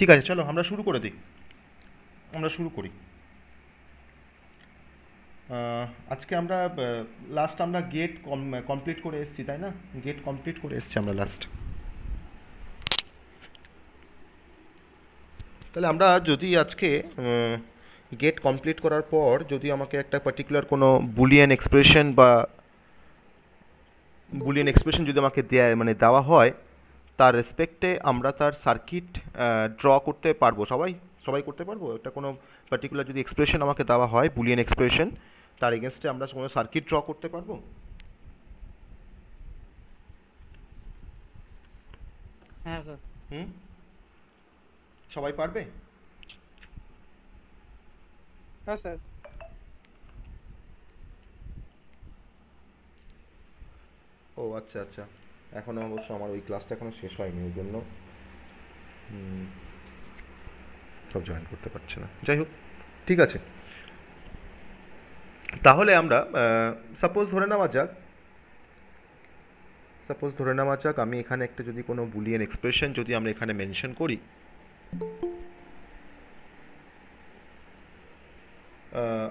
ঠিক আছে চলো আমরা শুরু করে দিই আমরা শুরু করি আজকে আমরা লাস্ট আমরা গেট কমপ্লিট করে এসেছি তাই না গেট কমপ্লিট করে এসেছি আমরা লাস্ট তাহলে আমরা যদি আজকে গেট কমপ্লিট করার পর যদি আমাকে একটা পার্টিকুলার কোনো বুলিয়ান এক্সপ্রেশন বা বুলিয়ান এক্সপ্রেশন যদি আমাকে দেয় মানে দেওয়া হয় তার রেসপেক্টে আমরা তার সার্কিট ড্র করতে পারবো সবাই সবাই করতে পারবো একটা কোনো পার্টিকুলার যদি এক্সপ্রেশন আমাকে দেওয়া হয় বুলিয়ান এক্সপ্রেশন তার এগেনস্টে আমরা কোনো সার্কিট ড্র করতে পারবো হ্যাঁ হুম সবাই পারবে হ্যাঁ ও আচ্ছা আচ্ছা এখনও অবশ্য আমার ওই ক্লাসটা এখনও শেষ হয়নি ওই জন্য সব জয়েন করতে পারছে না যাই হোক ঠিক আছে তাহলে আমরা সাপোজ ধরে নেওয়া যাক সাপোজ ধরে নেওয়া যাক আমি এখানে একটা যদি কোনো বুলিয়ান এক্সপ্রেশন যদি আমরা এখানে মেনশন করি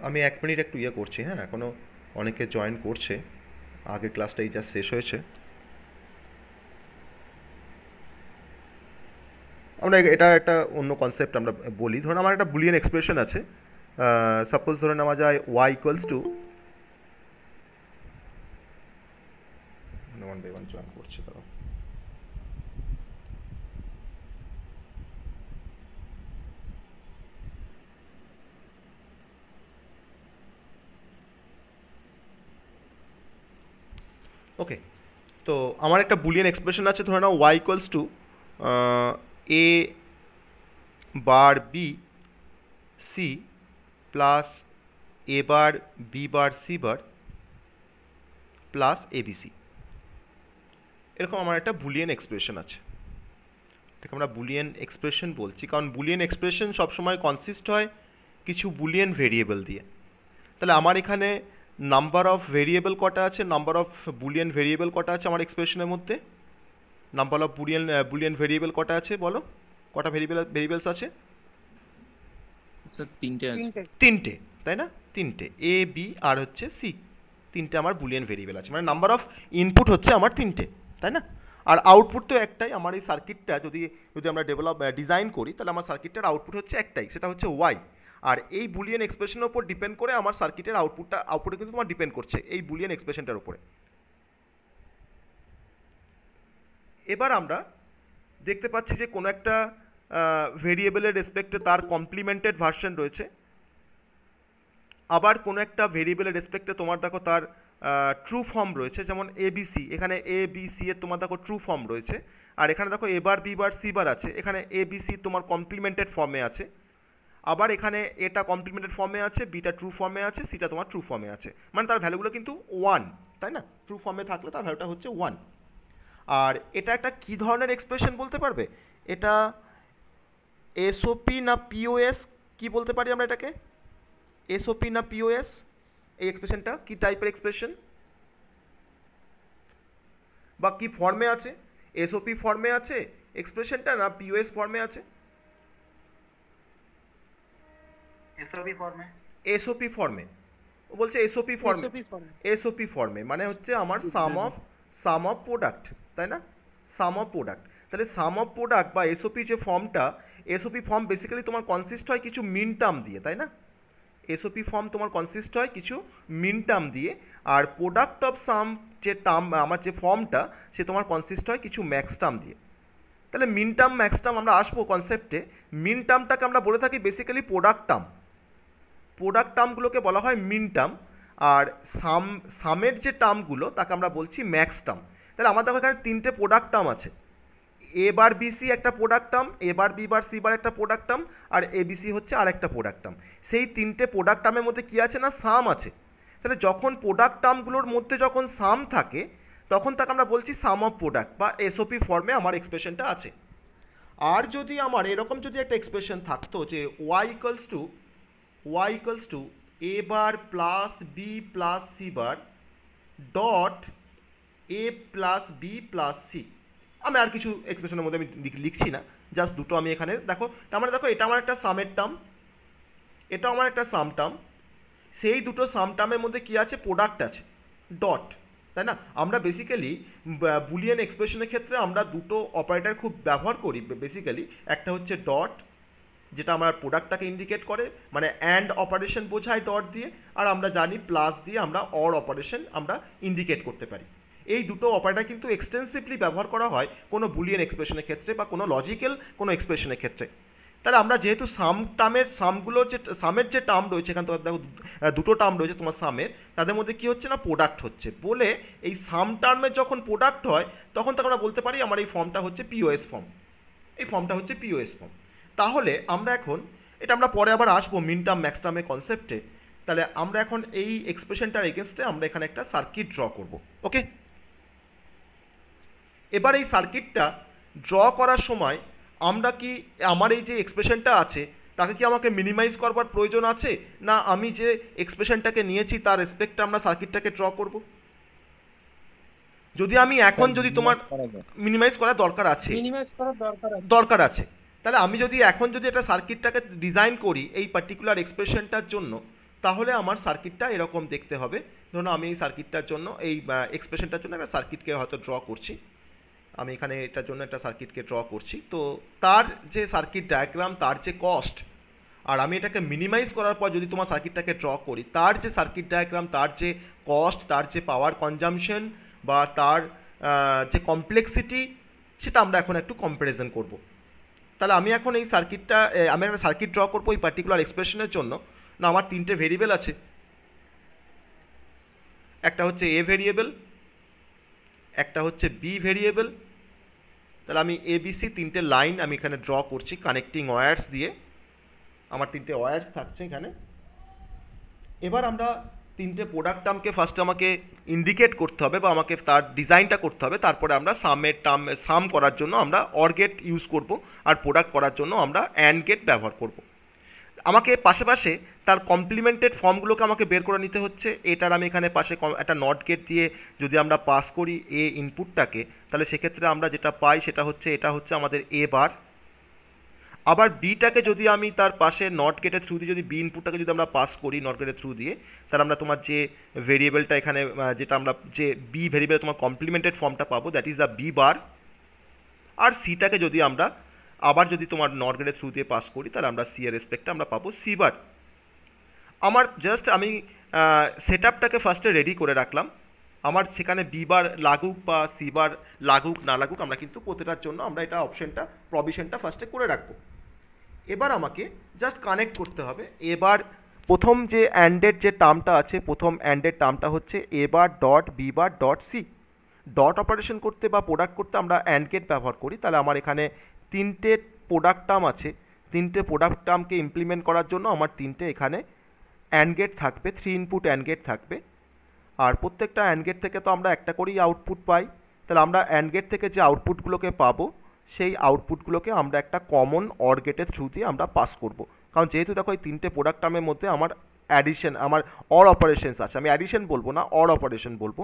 আমি এক মিনিট একটু ইয়ে করছি হ্যাঁ এখনও অনেকে জয়েন করছে আগের এই জাস্ট শেষ হয়েছে আমরা এটা একটা অন্য কনসেপ্ট আমরা বলি ধরুন আমার একটা বুলিয়ান এক্সপ্রেশন আছে সাপোজ ধরে নেওয়া যায় Y equals to one by one join করছে তারা ওকে তো আমার একটা বুলিয়ান এক্সপ্রেশন আছে ধরে নাও Y equals to A bar B C plus A bar B bar C bar plus ABC এরকম আমার একটা বুলিয়ান এক্সপ্রেশন আছে এটাকে আমরা বুলিয়ান এক্সপ্রেশন বলছি কারণ বুলিয়ান এক্সপ্রেশন সবসময় কনসিস্ট হয় কিছু বুলিয়ান ভেরিয়েবল দিয়ে তাহলে আমার এখানে নাম্বার অফ ভেরিয়েবল কটা আছে নাম্বার অফ বুলিয়ান ভেরিয়েবল কটা আছে আমার এক্সপ্রেশনের মধ্যে number of Boolean Boolean variable কটা আছে বলো কটা ভেরিয়েবল ভেরিয়েবলস আছে তিনটে তিনটে তাই না তিনটে এ বি আর হচ্ছে সি তিনটে আমার বুলিয়ান ভেরিয়েবল আছে মানে নাম্বার অফ ইনপুট হচ্ছে আমার তিনটে তাই না আর আউটপুট তো একটাই আমার এই সার্কিটটা যদি যদি আমরা ডেভেলপ ডিজাইন করি তাহলে আমার সার্কিটটার আউটপুট হচ্ছে একটাই সেটা হচ্ছে ওয়াই আর এই বুলিয়ান এক্সপ্রেশনের উপর ডিপেন্ড করে আমার সার্কিটের আউটপুটটা আউটপুটে কিন্তু তোমার ডিপেন্ড করছে এই বুলিয়ান এক্সপ্রেশনটার উপরে এবার আমরা দেখতে পাচ্ছি যে কোনো একটা ভেরিয়েবলের রেসপেক্টে তার কমপ্লিমেন্টেড ভার্সন রয়েছে আবার কোনো একটা ভেরিয়েবলের রেসপেক্টে তোমার দেখো তার ট্রু ফর্ম রয়েছে যেমন এবিসি এখানে এ বি সি এর তোমার দেখো ট্রু ফর্ম রয়েছে আর এখানে দেখো এবার বি বার সি বার আছে এখানে এ বি সি তোমার কমপ্লিমেন্টেড ফর্মে আছে আবার এখানে এটা কমপ্লিমেন্টেড ফর্মে আছে বিটা ট্রু ফর্মে আছে সিটা তোমার ট্রু ফর্মে আছে মানে তার ভ্যালুগুলো কিন্তু ওয়ান তাই না ট্রু ফর্মে থাকলে তার ভ্যালুটা হচ্ছে ওয়ান আর এটা একটা কী ধরনের এক্সপ্রেশন বলতে পারবে এটা এসওপি না পিওএস কি বলতে পারি আমরা এটাকে এসওপি না পিওএস এই এক্সপ্রেশনটা কি টাইপের এক্সপ্রেশন বা কি ফর্মে আছে এসওপি ফর্মে আছে এক্সপ্রেশনটা না পিওএস ফর্মে আছে এসওপি ফর্মে এসওপি ফর্মে ও বলছে এসওপি ফর্মে এসওপি ফর্মে মানে হচ্ছে আমার sum of sum of product তাই না সাম অফ প্রোডাক্ট তাহলে সাম অফ প্রোডাক্ট বা এসওপি যে ফর্মটা এসওপি ফর্ম বেসিক্যালি তোমার কনসিস্ট হয় কিছু মিন টার্ম দিয়ে তাই না এসওপি ফর্ম তোমার কনসিস্ট হয় কিছু মিন টার্ম দিয়ে আর প্রোডাক্ট অফ সাম যে টার্ম আমার যে ফর্মটা সে তোমার কনসিস্ট হয় কিছু ম্যাক্স টার্ম দিয়ে তাহলে মিন টার্ম ম্যাক্স টার্ম আমরা আসবো কনসেপ্টে মিন টার্মটাকে আমরা বলে থাকি বেসিক্যালি প্রোডাক্ট টার্ম প্রোডাক্ট টার্মগুলোকে বলা হয় মিন টার্ম আর সাম সামের যে টার্মগুলো তাকে আমরা বলছি ম্যাক্স টার্ম তাহলে আমার দেখো এখানে তিনটে প্রোডাক্ট টার্ম আছে এ বার বিসি একটা product term A bar B bar C bar একটা প্রোডাক্ট টার্ম আর এ বিসি হচ্ছে আর একটা প্রোডাক্ট টার্ম সেই তিনটে প্রোডাক্ট টার্মের মধ্যে কী আছে না সাম আছে তাহলে যখন প্রোডাক্ট টার্মগুলোর মধ্যে যখন সাম থাকে তখন তাকে আমরা বলছি সাম অফ প্রোডাক্ট বা এসওপি ফর্মে আমার এক্সপ্রেশনটা আছে আর যদি আমার এরকম যদি একটা এক্সপ্রেশন থাকতো যে Y equals to Y equals to A bar plus B plus C bar dot A plus B plus C আমি আর কিছু এক্সপ্রেশনের মধ্যে আমি লিখছি না জাস্ট দুটো আমি এখানে দেখো তার মানে দেখো এটা আমার একটা সামের টার্ম এটা আমার একটা সাম টার্ম সেই দুটো সাম টার্মের মধ্যে কি আছে প্রোডাক্ট আছে ডট তাই না আমরা বেসিক্যালি বুলিয়ান এক্সপ্রেশনের ক্ষেত্রে আমরা দুটো অপারেটার খুব ব্যবহার করি বেসিক্যালি একটা হচ্ছে ডট যেটা আমার প্রোডাক্টটাকে ইন্ডিকেট করে মানে অ্যান্ড অপারেশন বোঝায় ডট দিয়ে আর আমরা জানি প্লাস দিয়ে আমরা অর অপারেশন আমরা ইন্ডিকেট করতে পারি এই দুটো অপারেটার কিন্তু এক্সটেন্সিভলি ব্যবহার করা হয় কোনো বুলিয়ান এক্সপ্রেশনের ক্ষেত্রে বা কোনো লজিক্যাল কোনো এক্সপ্রেশনের ক্ষেত্রে তাহলে আমরা যেহেতু সাম টার্মের সামগুলো যে সামের যে টার্ম রয়েছে এখান তোমার দেখো দুটো টার্ম রয়েছে তোমার সামের তাদের মধ্যে কি হচ্ছে না প্রোডাক্ট হচ্ছে বলে এই সাম টার্মের যখন প্রোডাক্ট হয় তখন তখন আমরা বলতে পারি আমার এই ফর্মটা হচ্ছে পিওএস ফর্ম এই ফর্মটা হচ্ছে পিওএস ফর্ম তাহলে আমরা এখন এটা আমরা পরে আবার আসবো মিন টার্ম ম্যাক্স টার্মের কনসেপ্টে তাহলে আমরা এখন এই এক্সপ্রেশনটার এগেনস্টে আমরা এখানে একটা সার্কিট ড্র করব ওকে এবার এই সার্কিটটা ড্র করার সময় আমরা কি আমার এই যে এক্সপ্রেশনটা আছে তাকে কি আমাকে মিনিমাইজ করবার প্রয়োজন আছে না আমি যে এক্সপ্রেশনটাকে নিয়েছি তার রেসপেক্টে আমরা সার্কিটটাকে ড্র করব যদি আমি এখন হ্যাঁ, যদি তোমার মিনিমাইজ করার দরকার আছে দরকার আছে তাহলে আমি যদি এখন যদি একটা সার্কিটটাকে ডিজাইন করি এই পার্টিকুলার এক্সপ্রেশনটার জন্য তাহলে আমার সার্কিটটা এরকম দেখতে হবে ধরুন আমি এই সার্কিটটার জন্য এই এক্সপ্রেশনটার জন্য একটা সার্কিটকে হয়তো ড্র করছি আমি এখানে এটার জন্য একটা সার্কিটকে ড্র করছি তো তার যে সার্কিট ডায়াগ্রাম তার যে কস্ট আর আমি এটাকে মিনিমাইজ করার পর যদি তোমার সার্কিটটাকে ড্র করি তার যে সার্কিট ডায়াগ্রাম তার যে কস্ট তার যে পাওয়ার কনজামশন বা তার যে কমপ্লেক্সিটি সেটা আমরা এখন একটু কম্পারিজন করব। তাহলে আমি এখন এই সার্কিটটা আমি একটা সার্কিট ড্র করবো এই পার্টিকুলার এক্সপ্রেশনের জন্য না আমার তিনটে ভেরিয়েবল আছে একটা হচ্ছে এ ভেরিয়েবল একটা হচ্ছে বি ভেরিয়েবল তাহলে আমি এবিসি তিনটে লাইন আমি এখানে ড্র করছি কানেক্টিং ওয়ার্স দিয়ে আমার তিনটে ওয়ার্স থাকছে এখানে এবার আমরা তিনটে প্রোডাক্ট টার্মকে ফার্স্ট আমাকে ইন্ডিকেট করতে হবে বা আমাকে তার ডিজাইনটা করতে হবে তারপরে আমরা সামের টার্ম সাম করার জন্য আমরা অর গেট ইউজ করব আর প্রোডাক্ট করার জন্য আমরা অ্যান্ড গেট ব্যবহার করবো আমাকে পাশে পাশে তার কমপ্লিমেন্টেড ফর্মগুলোকে আমাকে বের করে নিতে হচ্ছে এটার আমি এখানে পাশে একটা নট গেট দিয়ে যদি আমরা পাস করি এ ইনপুটটাকে তাহলে সেক্ষেত্রে আমরা যেটা পাই সেটা হচ্ছে এটা হচ্ছে আমাদের এ বার আবার বিটাকে যদি আমি তার পাশে নট গেটের থ্রু দিয়ে যদি বি ইনপুটটাকে যদি আমরা পাস করি নট গেটের থ্রু দিয়ে তাহলে আমরা তোমার যে ভেরিয়েবলটা এখানে যেটা আমরা যে বি ভেরিয়েবেল তোমার কমপ্লিমেন্টেড ফর্মটা পাবো that is the B bar আর সিটাকে যদি আমরা আবার যদি তোমার নট গ্রেডের থ্রু দিয়ে পাস করি তাহলে আমরা সি এর রেসপেক্টে আমরা পাবো সি বার আমার জাস্ট আমি সেট আপটাকে ফার্স্টে রেডি করে রাখলাম আমার সেখানে বি বার লাগুক বা সি বার লাগুক না লাগুক আমরা কিন্তু প্রতিটার জন্য আমরা এটা অপশনটা প্রভিশনটা ফার্স্টে করে রাখবো এবার আমাকে জাস্ট কানেক্ট করতে হবে এবার প্রথম যে অ্যান্ডেড যে টার্মটা আছে প্রথম অ্যান্ডেড টার্মটা হচ্ছে A bar dot B bar dot C dot operation করতে বা প্রোডাক্ট করতে আমরা অ্যান্ড গেট ব্যবহার করি তাহলে আমার এখানে তিনটে প্রোডাক্ট টার্ম আছে তিনটে প্রোডাক্ট টার্মকে ইমপ্লিমেন্ট করার জন্য আমার তিনটে এখানে অ্যান্ড গেট থাকবে থ্রি ইনপুট অ্যান্ড গেট থাকবে আর প্রত্যেকটা অ্যান্ড গেট থেকে তো আমরা একটা করেই আউটপুট পাই তাহলে আমরা অ্যান্ড গেট থেকে যে আউটপুটগুলোকে পাবো সেই আউটপুটগুলোকে আমরা একটা কমন অর গেটের থ্রু দিয়ে আমরা পাস করব কারণ যেহেতু দেখো এই তিনটে প্রোডাক্ট টার্মের মধ্যে আমার অ্যাডিশন আমার অর অপারেশনস আছে আমি অ্যাডিশন বলবো না অর অপারেশন বলবো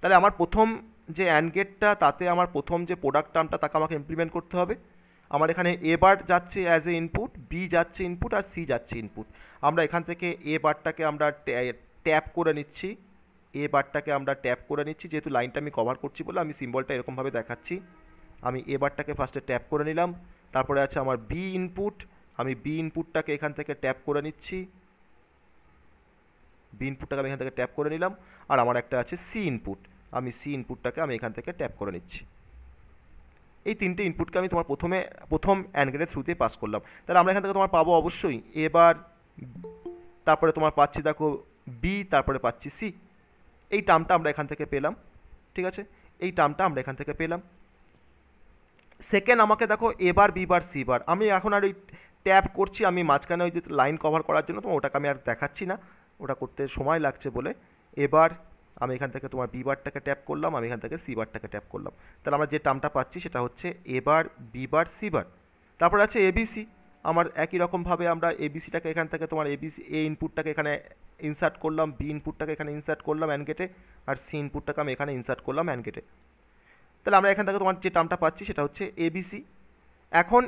তাহলে আমার প্রথম যে অ্যান্ড গেটটা তাতে আমার প্রথম যে প্রোডাক্ট টার্মটা তাকে আমাকে ইমপ্লিমেন্ট করতে হবে আমার এখানে এ বার যাচ্ছে অ্যাজ এ ইনপুট বি যাচ্ছে ইনপুট আর সি যাচ্ছে ইনপুট আমরা এখান থেকে এ বারটাকে আমরা ট্যাপ করে নিচ্ছি এ বারটাকে আমরা ট্যাপ করে নিচ্ছি যেহেতু লাইনটা আমি কভার করছি বলে আমি সিম্বলটা এরকমভাবে দেখাচ্ছি আমি এ বারটাকে ফার্স্টে ট্যাপ করে নিলাম তারপরে আছে আমার বি ইনপুট আমি বি ইনপুটটাকে এখান থেকে ট্যাপ করে নিচ্ছি বি ইনপুটটাকে আমি এখান থেকে ট্যাপ করে নিলাম আর আমার একটা আছে সি ইনপুট আমি সি ইনপুটটাকে আমি এখান থেকে ট্যাপ করে নিচ্ছি এই তিনটে ইনপুটকে আমি তোমার প্রথমে প্রথম অ্যান্ড গেটের থ্রুতে পাস করলাম তাহলে আমরা এখান থেকে তোমার পাবো অবশ্যই এবার তারপরে তোমার পাচ্ছি দেখো বি তারপরে পাচ্ছি সি এই টার্মটা আমরা এখান থেকে পেলাম ঠিক আছে এই টার্মটা আমরা এখান থেকে পেলাম সেকেন্ড আমাকে দেখো এবার বি বার সি বার আমি এখন আর ওই ট্যাপ করছি আমি মাঝখানে ওই যে লাইন কভার করার জন্য তো ওটাকে আমি আর দেখাচ্ছি না ওটা করতে সময় লাগছে বলে এবার আমি এখান থেকে তোমার বি বারটাকে ট্যাপ করলাম আমি এখান থেকে সি বারটাকে ট্যাপ করলাম তাহলে আমরা যে টার্মটা পাচ্ছি সেটা হচ্ছে A bar B bar C বার তারপর আছে এবিসি আমার একই রকমভাবে আমরা এবিসিটাকে এখান থেকে তোমার এবিসি এ ইনপুটটাকে এখানে ইনসার্ট করলাম বি ইনপুটটাকে এখানে ইনসার্ট করলাম অ্যান্ড গেটে আর সি ইনপুটটাকে আমি এখানে ইনসার্ট করলাম অ্যান্ড গেটে তাহলে আমরা এখান থেকে তোমার যে টার্মটা পাচ্ছি সেটা হচ্ছে এবিসি এখন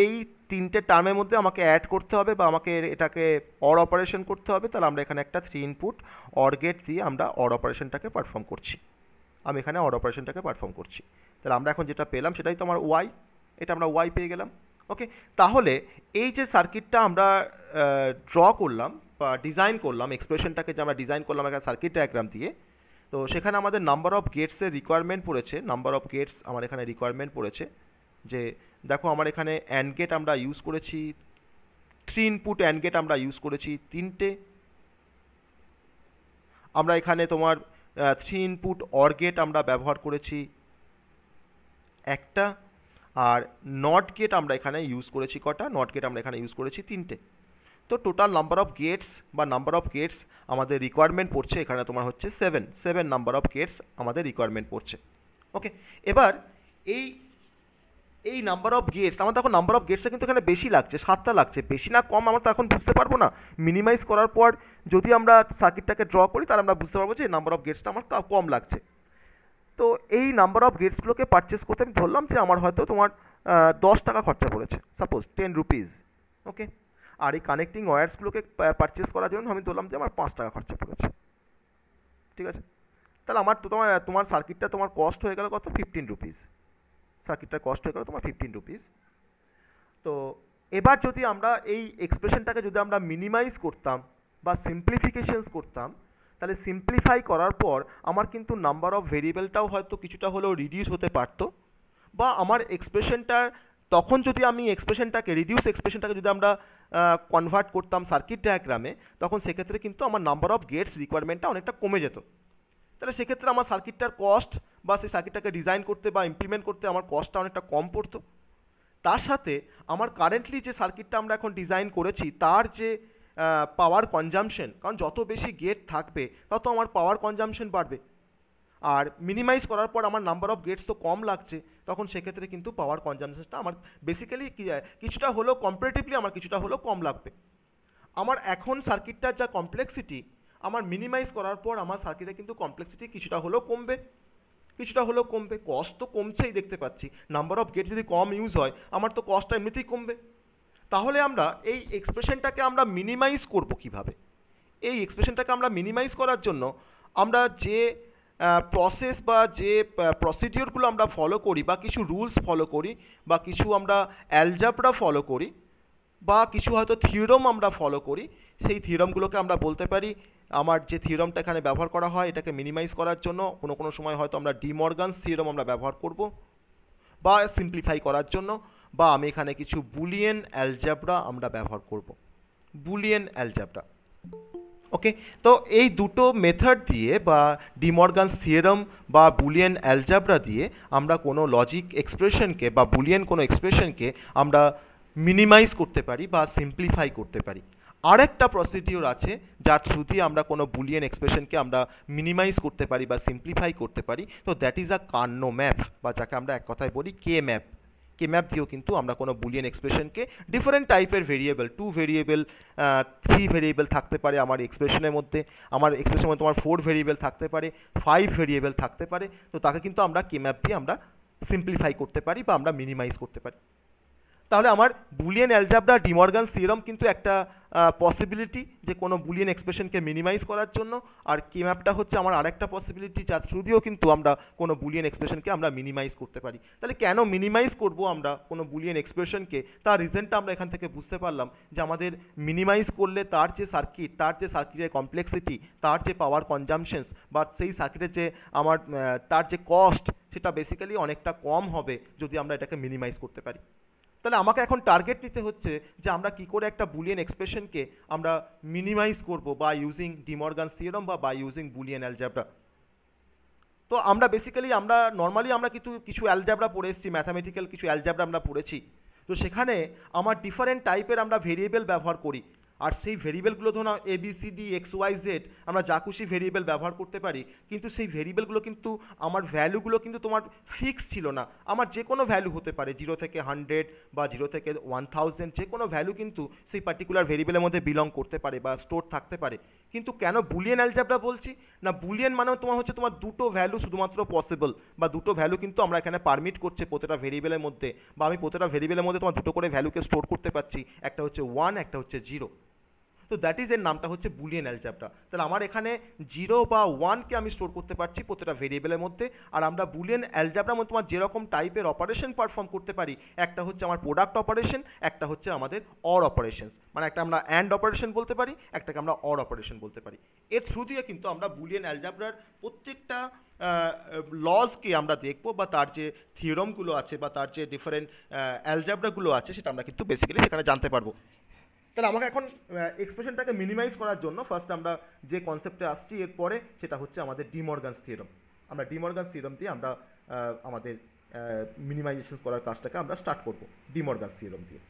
এই তিনটে টার্মের মধ্যে আমাকে অ্যাড করতে হবে বা আমাকে এটাকে অর অপারেশন করতে হবে তাহলে আমরা এখানে একটা থ্রি ইনপুট অর গেট দিয়ে আমরা অর অপারেশনটাকে পারফর্ম করছি আমি এখানে অর অপারেশনটাকে পারফর্ম করছি তাহলে আমরা এখন যেটা পেলাম সেটাই তো আমার ওয়াই এটা আমরা ওয়াই পেয়ে গেলাম ওকে তাহলে এই যে সার্কিটটা আমরা ড্র করলাম বা ডিজাইন করলাম এক্সপ্রেশনটাকে যে আমরা ডিজাইন করলাম একটা সার্কিট ডায়াগ্রাম দিয়ে তো সেখানে আমাদের নাম্বার অফ গেটসের রিকোয়ারমেন্ট পড়েছে নাম্বার অফ গেটস আমার এখানে রিকোয়ারমেন্ট পড়েছে যে দেখো আমার এখানে অ্যান্ড গেট আমরা ইউজ করেছি থ্রি ইনপুট অ্যান্ড গেট আমরা ইউজ করেছি তিনটে আমরা এখানে তোমার থ্রি ইনপুট অর গেট আমরা ব্যবহার করেছি একটা আর নট গেট আমরা এখানে ইউজ করেছি কটা নট গেট আমরা এখানে ইউজ করেছি তিনটে তো টোটাল নাম্বার অফ গেটস বা নাম্বার অফ গেটস আমাদের রিকোয়ারমেন্ট পড়ছে এখানে তোমার হচ্ছে seven seven number of gates আমাদের রিকোয়ারমেন্ট পড়ছে ওকে এবার এই এই নাম্বার অফ গেটস আমার তখন নাম্বার অফ গেটসটা কিন্তু এখানে বেশি লাগছে সাতটা লাগছে বেশি না কম আমরা তো এখন বুঝতে পারবো না মিনিমাইজ করার পর যদি আমরা সার্কিটটাকে ড্র করি তাহলে আমরা বুঝতে পারবো যে নাম্বার অফ গেটসটা আমার কম লাগছে তো এই নাম্বার অফ গেটসগুলোকে পারচেস করতে আমি ধরলাম যে আমার হয়তো তোমার দশ টাকা খরচা পড়েছে সাপোজ টেন রুপিস ওকে আর এই কানেক্টিং ওয়্যার্সগুলোকে পারচেস করার জন্য আমি ধরলাম যে আমার পাঁচ টাকা খরচা পড়েছে ঠিক আছে তাহলে আমার তো তোমার তোমার সার্কিটটা তোমার কস্ট হয়ে গেল কত ফিফটিন রুপিস সার্কিটটা কস্ট হয়ে গেলো তোমার ফিফটিন রুপিস তো এবার যদি আমরা এই এক্সপ্রেশনটাকে যদি আমরা মিনিমাইজ করতাম বা সিম্পলিফিকেশনস করতাম তাহলে সিম্পলিফাই করার পর আমার কিন্তু নাম্বার অফ ভেরিয়েবলটাও হয়তো কিছুটা হলেও রিডিউস হতে পারতো বা আমার এক্সপ্রেশনটার তখন যদি আমি এক্সপ্রেশনটাকে রিডিউস এক্সপ্রেশনটাকে যদি আমরা কনভার্ট করতাম সার্কিট ডায়াগ্রামে তখন সেক্ষেত্রে কিন্তু আমার নাম্বার অফ গেটস রিকোয়ারমেন্টটা অনেকটা কমে যেত তাহলে সেক্ষেত্রে আমার সার্কিটটার কস্ট বা সেই সার্কিটটাকে ডিজাইন করতে বা ইমপ্লিমেন্ট করতে আমার কস্টটা অনেকটা কম পড়তো তার সাথে আমার কারেন্টলি যে সার্কিটটা আমরা এখন ডিজাইন করেছি তার যে পাওয়ার কনজামশন কারণ যত বেশি গেট থাকবে তত আমার পাওয়ার কনজামশন বাড়বে আর মিনিমাইজ করার পর আমার নাম্বার অফ গেটস তো কম লাগছে তখন সেক্ষেত্রে কিন্তু পাওয়ার কনজামশনটা আমার বেসিক্যালি কিছুটা হলেও কম্পারেটিভলি আমার কিছুটা হলেও কম লাগবে আমার এখন সার্কিটটার যা কমপ্লেক্সিটি আমার মিনিমাইজ করার পর আমার সার্কিটে কিন্তু কমপ্লেক্সিটি কিছুটা হলেও কমবে কিছুটা হলেও কমবে কস্ট তো কমছেই দেখতে পাচ্ছি নাম্বার অফ গেট যদি কম ইউজ হয় আমার তো কস্টটা এমনিতেই কমবে তাহলে আমরা এই এক্সপ্রেশনটাকে আমরা মিনিমাইজ করব কিভাবে এই এক্সপ্রেশনটাকে আমরা মিনিমাইজ করার জন্য আমরা যে প্রসেস বা যে প্রসিডিওরগুলো আমরা ফলো করি বা কিছু রুলস ফলো করি বা কিছু আমরা অ্যালজাবরা ফলো করি বা কিছু হয়তো থিওরম আমরা ফলো করি সেই থিওরমগুলোকে আমরা বলতে পারি আমার যে থিওরামটা এখানে ব্যবহার করা হয় এটাকে মিনিমাইজ করার জন্য কোনো কোনো সময় হয়তো আমরা ডিমর্গানস থিওরাম আমরা ব্যবহার করব বা সিম্পলিফাই করার জন্য বা আমি এখানে কিছু বুলিয়েন অ্যালজাবরা আমরা ব্যবহার করব বুলিয়েন অ্যালজাবরা ওকে তো এই দুটো মেথড দিয়ে বা ডিমর্গানস থিওরাম বা বুলিয়ান অ্যালজাবরা দিয়ে আমরা কোনো লজিক এক্সপ্রেশনকে বা বুলিয়ান কোনো এক্সপ্রেশনকে আমরা মিনিমাইজ করতে পারি বা সিম্পলিফাই করতে পারি আরেকটা প্রসিডিওর আছে যার থ্রু দিয়ে আমরা কোনো বুলিয়ান এক্সপ্রেশনকে আমরা মিনিমাইজ করতে পারি বা সিম্পলিফাই করতে পারি তো that is a Karnaugh map বা যাকে আমরা এক কথায় বলি কে ম্যাপ কে ম্যাপ দিয়েও কিন্তু আমরা কোনো বুলিয়ান এক্সপ্রেশনকে ডিফারেন্ট টাইপের variable two variable three variable থাকতে পারে আমার এক্সপ্রেশনের মধ্যে আমার এক্সপ্রেশনের মধ্যে আমার ফোর ভেরিয়েবল থাকতে পারে ফাইভ ভেরিয়েবল থাকতে পারে তো তাকে কিন্তু আমরা কে ম্যাপ দিয়ে আমরা সিম্পলিফাই করতে পারি বা আমরা মিনিমাইজ করতে পারি তাহলে আমার বুলিয়ান অ্যালজাবরা ডিমর্গান সিরম কিন্তু একটা পসিবিলিটি যে কোনো বুলিয়ান এক্সপ্রেশনকে মিনিমাইজ করার জন্য আর কে ম্যাপটা হচ্ছে আমার আরেকটা পসিবিলিটি যার থ্রু দিয়েও কিন্তু আমরা কোনো বুলিয়ান এক্সপ্রেশনকে আমরা মিনিমাইজ করতে পারি তাহলে কেন মিনিমাইজ করব আমরা কোনো বুলিয়ান এক্সপ্রেশনকে তার রিজনটা আমরা এখান থেকে বুঝতে পারলাম যে আমাদের মিনিমাইজ করলে তার যে সার্কিট তার যে সার্কিটের কমপ্লেক্সিটি তার যে পাওয়ার কনজামশনস বা সেই সার্কিটের যে আমার তার যে কস্ট সেটা বেসিক্যালি অনেকটা কম হবে যদি আমরা এটাকে মিনিমাইজ করতে পারি তাহলে আমাকে এখন টার্গেট নিতে হচ্ছে যে আমরা কি করে একটা বুলিয়ান এক্সপ্রেশনকে আমরা মিনিমাইজ করব বা ইউজিং ডিমর্গান থিওরম বা বা ইউজিং বুলিয়ান অ্যালজাবরা তো আমরা বেসিক্যালি আমরা নর্মালি আমরা কিন্তু কিছু অ্যালজাবরা পড়ে এসেছি ম্যাথামেটিক্যাল কিছু অ্যালজাবরা আমরা পড়েছি তো সেখানে আমার ডিফারেন্ট টাইপের আমরা ভেরিয়েবল ব্যবহার করি আর সেই ভেরিয়েবলগুলো ধরুন A B C D X Y Z আমরা যা খুশি ভেরিয়েবল ব্যবহার করতে পারি কিন্তু সেই ভেরিয়েবলগুলো কিন্তু আমার ভ্যালুগুলো কিন্তু তোমার ফিক্স ছিল না আমার যে কোনো ভ্যালু হতে পারে জিরো থেকে হান্ড্রেড বা জিরো থেকে ওয়ান থাউজেন্ড যে কোনো ভ্যালু কিন্তু সেই পার্টিকুলার ভেরিয়েবলের মধ্যে বিলং করতে পারে বা স্টোর থাকতে পারে কিন্তু কেন বুলিয়ান অ্যালজাবরা বলছি না বুলিয়ান মানে তোমার হচ্ছে তোমার দুটো ভ্যালু শুধুমাত্র পসিবল বা দুটো ভ্যালু কিন্তু আমরা এখানে পারমিট করছে প্রতিটা ভেরিয়েবলের মধ্যে বা আমি প্রতিটা ভেরিয়েবলের মধ্যে তোমার দুটো করে ভ্যালুকে স্টোর করতে পারছি একটা হচ্ছে ওয়ান একটা হচ্ছে জিরো তো দ্যাট ইজ এর নামটা হচ্ছে বুলিয়ান অ্যালজাবরা তাহলে আমার এখানে জিরো বা ওয়ানকে আমি স্টোর করতে পারছি প্রতিটা ভেরিয়েবলের মধ্যে আর আমরা বুলিয়ান অ্যালজাবরা মধ্যে মানে তোমার যেরকম টাইপের অপারেশন পারফর্ম করতে পারি একটা হচ্ছে আমার প্রোডাক্ট অপারেশন একটা হচ্ছে আমাদের অর অপারেশনস মানে একটা আমরা অ্যান্ড অপারেশন বলতে পারি একটাকে আমরা অর অপারেশন বলতে পারি এর থ্রু দিয়ে কিন্তু আমরা বুলিয়ান অ্যালজাবরার প্রত্যেকটা লজকে আমরা দেখব বা তার যে থিওরমগুলো আছে বা তার যে ডিফারেন্ট অ্যালজাবরাগুলো আছে সেটা আমরা কিন্তু বেসিক্যালি সেখানে জানতে পারবো তাহলে আমাকে এখন এক্সপ্রেশনটাকে মিনিমাইজ করার জন্য ফার্স্ট আমরা যে কনসেপ্টে আসছি এরপরে সেটা হচ্ছে আমাদের ডিমর্গানস থিওরম আমরা ডিমর্গানস থিওরম দিয়ে আমরা আমাদের মিনিমাইজেশন করার কাজটাকে আমরা স্টার্ট করবো ডিমর্গানস থিওরম দিয়ে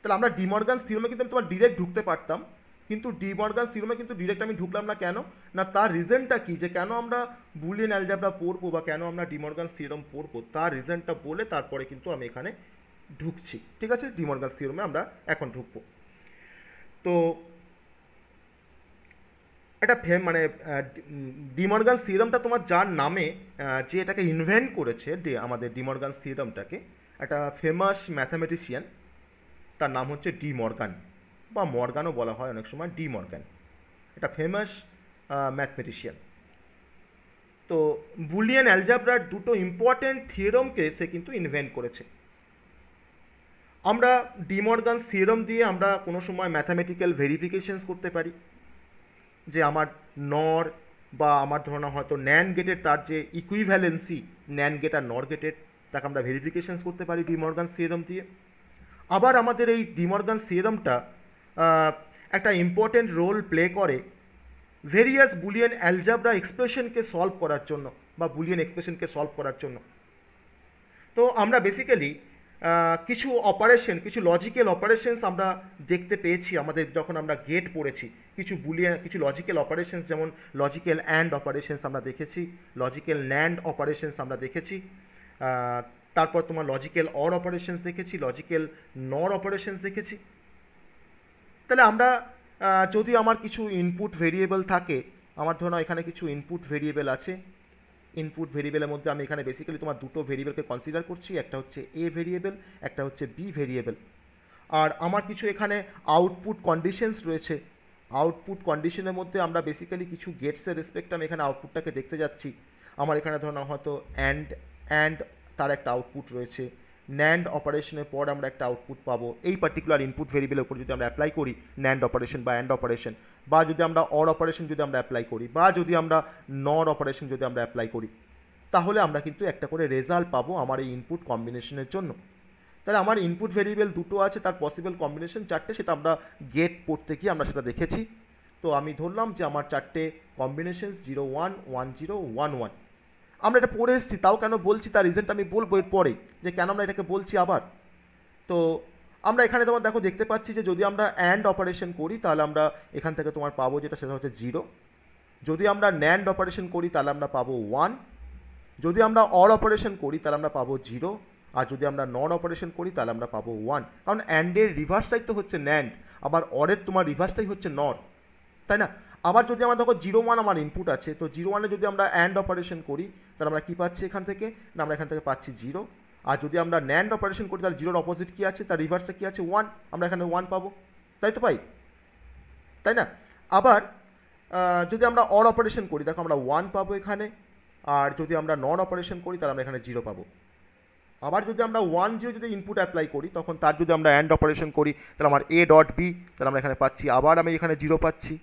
তাহলে আমরা ডিমর্গানস সিরোমে কিন্তু আমি তোমার ডিরেক্ট ঢুকতে পারতাম কিন্তু ডিমর্গানস থিওরমে কিন্তু ডিরেক্ট আমি ঢুকলাম না কেন না তার রিজনটা কি যে কেন আমরা বুলিয়ান অ্যালজাবরা পড়বো বা কেন আমরা ডিমর্গানস থিওরম পড়বো তার রিজনটা বলে তারপরে কিন্তু আমি এখানে ঢুকছি ঠিক আছে ডিমর্গানস সিরোমে আমরা এখন ঢুকবো তো এটা ফে মানে ডিমর্গান সিরামটা তোমার যার নামে যে এটাকে ইনভেন্ট করেছে আমাদের ডিমর্গান সিরামটাকে একটা ফেমাস ম্যাথামেটিশিয়ান তার নাম হচ্ছে ডি মর্গান বা মর্গানও বলা হয় অনেক সময় ডি মর্গান এটা ফেমাস ম্যাথমেটিশিয়ান তো বুলিয়ান অ্যালজাবরার দুটো ইম্পর্ট্যান্ট থিওরমকে সে কিন্তু ইনভেন্ট করেছে আমরা ডিমর্গান থিওরম দিয়ে আমরা কোনো সময় ম্যাথামেটিক্যাল ভেরিফিকেশনস করতে পারি যে আমার নর বা আমার ধরনা হয়তো ন্যান গেটের তার যে ইকুইভ্যালেন্সি ন্যান গেট আর নর গেটের তাকে আমরা ভেরিফিকেশনস করতে পারি ডিমর্গান থিওরম দিয়ে আবার আমাদের এই ডিমর্গান থিওরমটা একটা ইম্পর্টেন্ট রোল প্লে করে ভেরিয়াস বুলিয়ান অ্যালজাবরা এক্সপ্রেশনকে সলভ করার জন্য বা বুলিয়ান এক্সপ্রেশনকে সলভ করার জন্য তো আমরা বেসিক্যালি কিছু অপারেশন কিছু লজিক্যাল অপারেশনস আমরা দেখতে পেয়েছি আমাদের যখন আমরা গেট পড়েছি কিছু বুলিয়ান কিছু লজিক্যাল অপারেশনস যেমন লজিক্যাল অ্যান্ড অপারেশনস আমরা দেখেছি লজিক্যাল ল্যান্ড অপারেশনস আমরা দেখেছি তারপর তোমার লজিক্যাল অর অপারেশনস দেখেছি লজিক্যাল নর অপারেশনস দেখেছি তাহলে আমরা যদি আমার কিছু ইনপুট ভেরিয়েবল থাকে আমার ধরো এখানে কিছু ইনপুট ভেরিয়েবল আছে ইনপুট ভেরিয়েবলের মধ্যে আমি এখানে বেসিক্যালি তোমার দুটো ভেরিয়েবলকে কনসিডার করছি একটা হচ্ছে এ ভেরিয়েবল একটা হচ্ছে বি ভেরিয়েবল আর আমার কিছু এখানে আউটপুট কন্ডিশনস রয়েছে আউটপুট কন্ডিশনের মধ্যে আমরা বেসিক্যালি কিছু গেটসের রেসপেক্ট আমি এখানে আউটপুটটাকে দেখতে যাচ্ছি আমার এখানে ধরো হয়তো অ্যান্ড অ্যান্ড তার একটা আউটপুট রয়েছে ন্যান্ড অপারেশনের পর আমরা একটা আউটপুট পাবো এই পার্টিকুলার ইনপুট ভেরিয়েবলের উপর যদি আমরা অ্যাপ্লাই করি ন্যান্ড অপারেশন বা অ্যান্ড অপারেশন বা যদি আমরা অর অপারেশন যদি আমরা অ্যাপ্লাই করি বা যদি আমরা নর অপারেশন যদি আমরা অ্যাপ্লাই করি তাহলে আমরা কিন্তু একটা করে রেজাল্ট পাবো আমার এই ইনপুট কম্বিনেশনের জন্য তাহলে আমার ইনপুট ভেরিয়েবল দুটো আছে তার পসিবল কম্বিনেশন চারটে সেটা আমরা গেট পড়তে গিয়ে আমরা সেটা দেখেছি তো আমি ধরলাম যে আমার চারটে combinations zero one one zero one one আমরা এটা পড়ে এসেছি তাও কেন বলছি তার রিজেন্ট আমি বলবো এর পরে যে কেন আমরা এটাকে বলছি আবার তো আমরা এখানে তোমার দেখো দেখতে পাচ্ছি যে যদি আমরা অ্যান্ড অপারেশন করি তাহলে আমরা এখান থেকে তোমার পাবো যেটা সেটা হচ্ছে জিরো যদি আমরা ন্যান্ড অপারেশন করি তাহলে আমরা পাবো ওয়ান যদি আমরা অর অপারেশন করি তাহলে আমরা পাবো জিরো আর যদি আমরা নন অপারেশন করি তাহলে আমরা পাবো ওয়ান কারণ অ্যান্ডের রিভার্সটাই তো হচ্ছে ন্যান্ড আবার অরের তোমার রিভার্সটাই হচ্ছে নর তাই না আবার যদি আমার দেখো জিরো ওয়ান আমার ইনপুট আছে তো জিরো ওয়ানে যদি আমরা অ্যান্ড অপারেশন করি তাহলে আমরা কী পাচ্ছি এখান থেকে না আমরা এখান থেকে পাচ্ছি জিরো আর যদি আমরা ন্যান্ড অপারেশন করি তাহলে জিরোর অপোজিট কী আছে তার রিভার্সটা কী আছে ওয়ান আমরা এখানে ওয়ান পাবো তাই তো পাই তাই না আবার যদি আমরা অর অপারেশন করি দেখো আমরা ওয়ান পাবো এখানে আর যদি আমরা নন অপারেশন করি তাহলে আমরা এখানে জিরো পাবো আবার যদি আমরা ওয়ান জিরো যদি ইনপুট অ্যাপ্লাই করি তখন তার যদি আমরা অ্যান্ড অপারেশন করি তাহলে আমার এ ডট বি তাহলে আমরা এখানে পাচ্ছি আবার আমি এখানে জিরো পাচ্ছি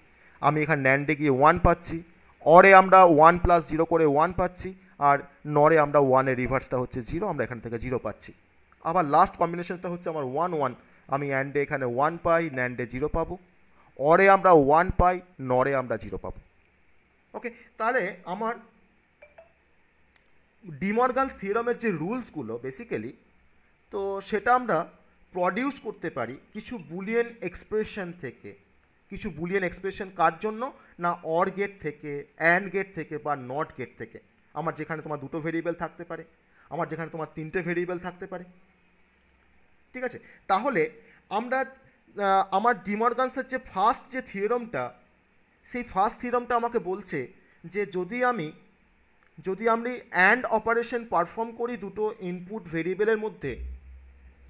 আমি এখানে ন্যান্ডে গিয়ে ওয়ান পাচ্ছি অরে আমরা ওয়ান প্লাস জিরো করে ওয়ান পাচ্ছি আর নরে আমরা ওয়ানের রিভার্সটা হচ্ছে জিরো আমরা এখান থেকে জিরো পাচ্ছি আবার লাস্ট কম্বিনেশনটা হচ্ছে আমার ওয়ান ওয়ান আমি অ্যান্ডে এখানে ওয়ান পাই ন্যান্ডে জিরো পাবো অরে আমরা ওয়ান পাই নরে আমরা জিরো পাবো ওকে তাহলে আমার ডিমর্গানস থিওরামের যে রুলসগুলো বেসিক্যালি তো সেটা আমরা প্রডিউস করতে পারি কিছু বুলিয়ান এক্সপ্রেশন থেকে কিছু বুলিয়ান এক্সপ্রেশন কার জন্য না অর গেট থেকে অ্যান্ড গেট থেকে বা নট গেট থেকে আমার যেখানে তোমার দুটো ভেরিয়েবল থাকতে পারে আমার যেখানে তোমার তিনটে ভেরিয়েবল থাকতে পারে ঠিক আছে তাহলে আমরা আমার ডিমর্গানসের যে ফার্স্ট যে থিওরমটা সেই ফার্স্ট থিওরমটা আমাকে বলছে যে যদি আমি যদি আমি অ্যান্ড অপারেশন পারফর্ম করি দুটো ইনপুট ভেরিয়েবলের মধ্যে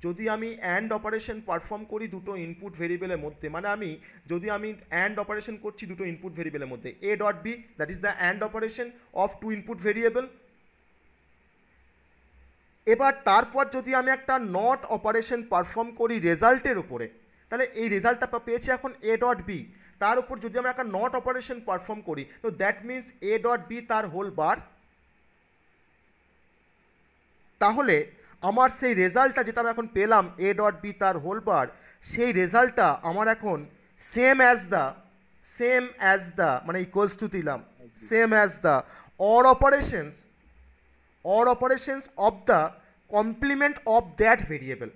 যদি আমি অ্যান্ড অপারেশন পারফর্ম করি দুটো ইনপুট ভেরিয়েবলের মধ্যে মানে আমি যদি আমি অ্যান্ড অপারেশন করছি দুটো ইনপুট ভেরিয়েবলের মধ্যে A dot B that is the AND operation of two input variable এবার তারপর যদি আমি একটা নট অপারেশন পারফর্ম করি রেজাল্টের উপরে তাহলে এই রেজাল্টটা পেয়েছি এখন এ ডট বি তার উপর যদি আমরা একটা নট অপারেশন পারফর্ম করি তো that means A dot B তার হোল বার তাহলে আমার সেই রেজাল্টটা যেটা আমি এখন পেলাম এ ডট বি তার হোলবার সেই রেজাল্টটা আমার এখন same as the same as the মানে ইকুয়ালস টু দিলাম same as the OR operations OR operations of the complement of that variable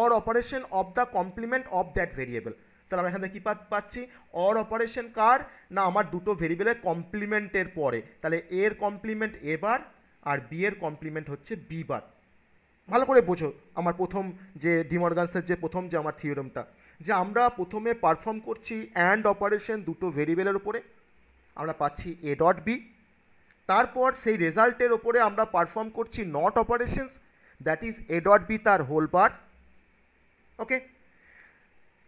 OR operation of the complement of that variable তাহলে আমরা এখান থেকে কী পাচ্ছি অর অপারেশন কার না আমার দুটো ভেরিয়েবলের কমপ্লিমেন্টের পরে তাহলে এর কমপ্লিমেন্ট এবার আর বি এর কমপ্লিমেন্ট হচ্ছে বি বার ভালো করে বোঝো আমার প্রথম যে ডিমর্গানসের যে প্রথম যে আমার থিওরেমটা যে আমরা প্রথমে পারফর্ম করছি অ্যান্ড অপারেশন দুটো ভেরিয়েবলের উপরে আমরা পাচ্ছি এ ডট বি তারপর সেই রেজাল্টের ওপরে আমরা পারফর্ম করছি NOT operations that is A dot B তার হোল বার ওকে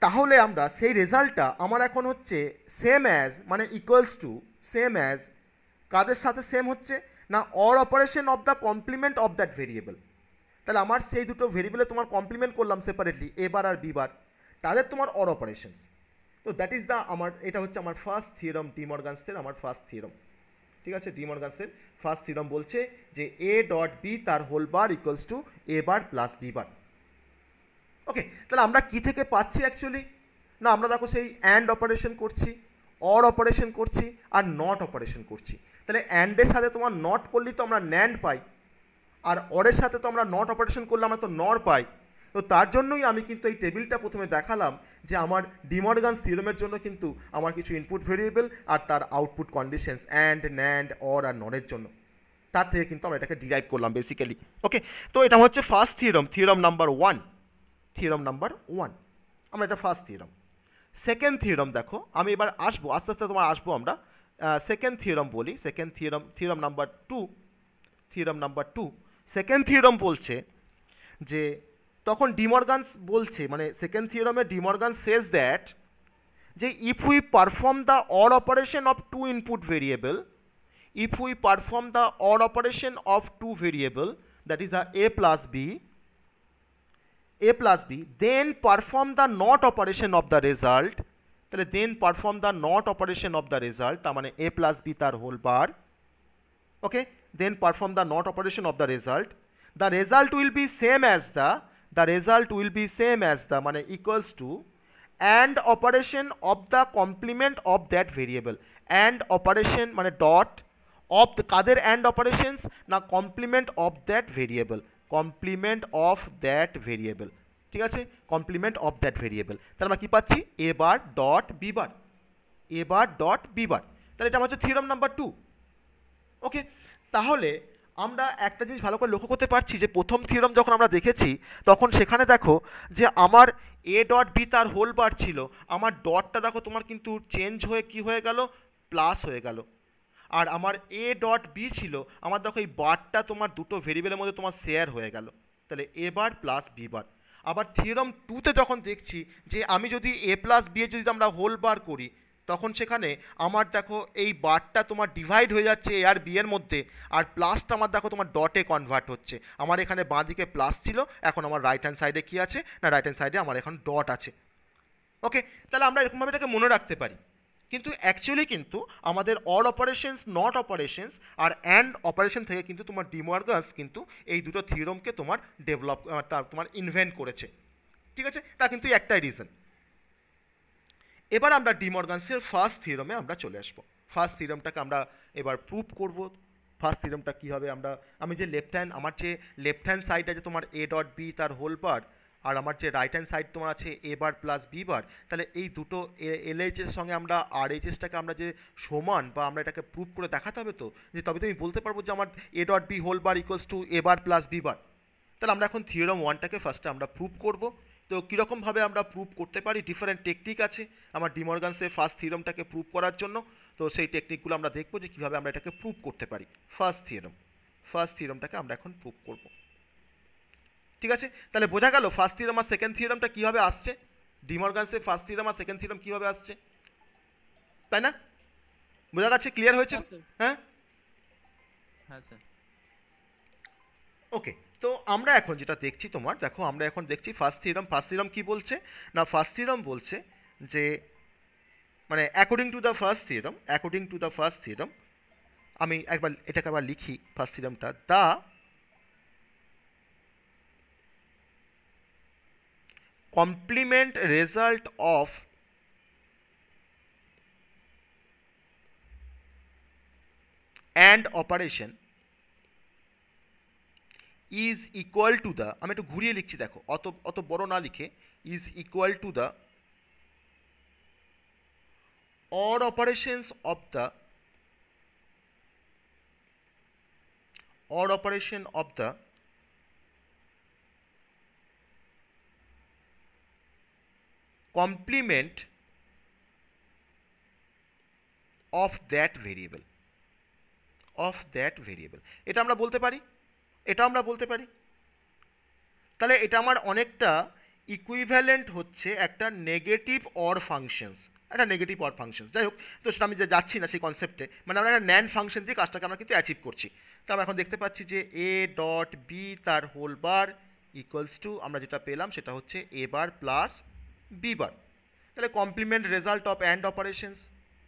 তাহলে আমরা সেই রেজাল্টটা আমার এখন হচ্ছে সেম অ্যাজ মানে ইকুয়ালস টু সেম অ্যাজ কাদের সাথে সেম হচ্ছে না OR operation of the complement of that variable তাহলে আমার সেই দুটো ভেরিয়েবলে তোমার কমপ্লিমেন্ট করলাম সেপারেটলি এবার আর বিবার তাদের তোমার অর অপারেশনস তো দ্যাট ইজ দ্য আমার এটা হচ্ছে আমার ফার্স্ট থিওরম ডিমর্গানসের আমার ফার্স্ট থিওরম ঠিক আছে ডিমর্গানসের ফার্স্ট থিওরম বলছে যে এ ডট বি তার whole bar equals to A bar plus B bar okay তাহলে আমরা কি থেকে পাচ্ছি অ্যাকচুয়ালি না আমরা দেখো সেই অ্যান্ড অপারেশন করছি অর অপারেশন করছি আর নট অপারেশন করছি তাহলে অ্যান্ডের সাথে তোমার নট করলেই তো আমরা ন্যান্ড পাই আর অরের সাথে তো আমরা নট অপারেশন করলে আমরা তো নর পাই তো তার জন্যই আমি কিন্তু এই টেবিলটা প্রথমে দেখালাম যে আমার ডিমর্গান সিরমের জন্য কিন্তু আমার কিছু ইনপুট ভেরিয়েবল আর তার output conditions AND NAND OR আর নরের জন্য তার থেকে কিন্তু আমরা এটাকে ডিরাইভ করলাম বেসিক্যালি ওকে তো এটা হচ্ছে first theorem theorem number one theorem number one আমরা এটা ফার্স্ট থিরম সেকেন্ড থিওরম দেখো আমি এবার আসবো আস্তে আস্তে তোমার আসবো আমরা সেকেন্ড থিওরম বলি second theorem theorem number two theorem number two second theorem বলছে যে তখন ডিমর্গানস বলছে মানে সেকেন্ড থিওরমে ডিমর্গান সেজ দ্যাট যে if we perform the OR operation of two input variable if we perform the OR operation of two variable that is a A plus B A plus B then perform the NOT operation of the result তাহলে then perform the NOT operation of the result তার মানে A plus B তার whole bar okay then perform the NOT operation of the result. The result will be same as the, the result will be same as the, মানে equals to and operation of the complement of that variable. And operation মানে dot of the, কাদের and operations না complement of that variable. complement of that variable. ঠিক আছে complement of that variable তাহলে আমরা কী পাচ্ছি A bar dot B bar A bar dot B bar তাহলে এটা আমার হচ্ছে থিওরাম নাম্বার টু ওকে তাহলে আমরা একটা জিনিস ভালো করে লক্ষ্য করতে পারছি যে প্রথম থিওরাম যখন আমরা দেখেছি তখন সেখানে দেখো যে আমার এ ডট বি তার হোল বার ছিল আমার ডটটা দেখো তোমার কিন্তু চেঞ্জ হয়ে কি হয়ে গেল প্লাস হয়ে গেল আর আমার এ ডট বি ছিল আমার দেখো এই বারটা তোমার দুটো ভেরিয়েবলের মধ্যে তোমার শেয়ার হয়ে গেল তাহলে এ বার প্লাস বি বার আবার থিওরাম টুতে যখন দেখছি যে আমি যদি এ প্লাস বি যদি আমরা হোল বার করি তখন সেখানে আমার দেখো এই বারটা তোমার ডিভাইড হয়ে যাচ্ছে এ আর বি এর মধ্যে আর প্লাসটা আমার দেখো তোমার ডটে কনভার্ট হচ্ছে আমার এখানে বাঁ দিকে প্লাস ছিল এখন আমার রাইট হ্যান্ড সাইডে কী আছে না রাইট হ্যান্ড সাইডে আমার এখন ডট আছে ওকে তাহলে আমরা এরকমভাবে এটাকে মনে রাখতে পারি কিন্তু অ্যাকচুয়ালি কিন্তু আমাদের অর অপারেশনস নট অপারেশনস আর অ্যান্ড অপারেশন থেকে কিন্তু তোমার ডিমার্গাস কিন্তু এই দুটো থিওরমকে তোমার ডেভেলপ তোমার ইনভেন্ট করেছে ঠিক আছে তা কিন্তু একটাই রিজন এবার আমরা ডিমর্গানসের ফার্স্ট থিরমে আমরা চলে আসবো ফার্স্ট থিরমটাকে আমরা এবার প্রুভ করব ফার্স্ট থিরমটা কী হবে আমরা আমি যে লেফট হ্যান্ড আমার যে লেফট হ্যান্ড সাইড আছে তোমার এ ডট বি তার হোল বার আর আমার যে রাইট হ্যান্ড সাইড তোমার আছে A bar plus B bar তাহলে এই দুটো এল এইচের সঙ্গে আমরা আর এইচএসটাকে আমরা যে সমান বা আমরা এটাকে প্রুভ করে দেখাতে হবে তো যে তবে তো আমি বলতে পারবো যে আমার A dot B whole bar equals to A bar plus B bar তাহলে আমরা এখন থিওরম ওয়ানটাকে ফার্স্টে আমরা প্রুভ করবো তো কীরকমভাবে আমরা প্রুভ করতে পারি ডিফারেন্ট টেকনিক আছে আমার ডিমর্গানসের ফার্স্ট থিওরমটাকে প্রুভ করার জন্য তো সেই টেকনিকগুলো আমরা দেখব যে কীভাবে আমরা এটাকে প্রুভ করতে পারি ফার্স্ট থিওরম ফার্স্ট থিওরমটাকে আমরা এখন প্রুভ করব ঠিক আছে তাহলে বোঝা গেল ফার্স্ট থিওরম আর সেকেন্ড থিওরমটা কীভাবে আসছে ডিমর্গানসের ফার্স্ট থিওরম আর সেকেন্ড থিওরম কীভাবে আসছে তাই না বোঝা যাচ্ছে ক্লিয়ার হয়েছে হ্যাঁ হ্যাঁ স্যার ওকে তো আমরা এখন যেটা দেখছি তোমার দেখো আমরা এখন দেখছি ফার্স্ট থিরম ফার্স্ট থিরম কী বলছে না ফার্স্ট থিরম বলছে যে মানে according to the first theorem according to the first theorem আমি একবার এটাকে আবার লিখি ফার্স্ট থিরমটা the complement result of AND operation is equal to the আমি একটু ঘুরিয়ে লিখছি দেখো অত অত বড় না লিখে is equal to the OR operations of the OR operation of the complement of that variable of that variable এটা আমরা বলতে পারি এটা আমরা বলতে পারি তাহলে এটা আমার অনেকটা ইকুইভ্যালেন্ট হচ্ছে একটা নেগেটিভ অর ফাংশনস একটা নেগেটিভ অর ফাংশনস যাই হোক তো সেটা আমি যে যাচ্ছি না সেই কনসেপ্টে মানে আমরা একটা ন্যান ফাংশন দিয়ে কাজটাকে আমরা কিন্তু অ্যাচিভ করছি তো আমরা এখন দেখতে পাচ্ছি যে এ ডট বি তার হোল বার ইকুয়ালস টু আমরা যেটা পেলাম সেটা হচ্ছে A bar plus B bar তাহলে complement result of AND operations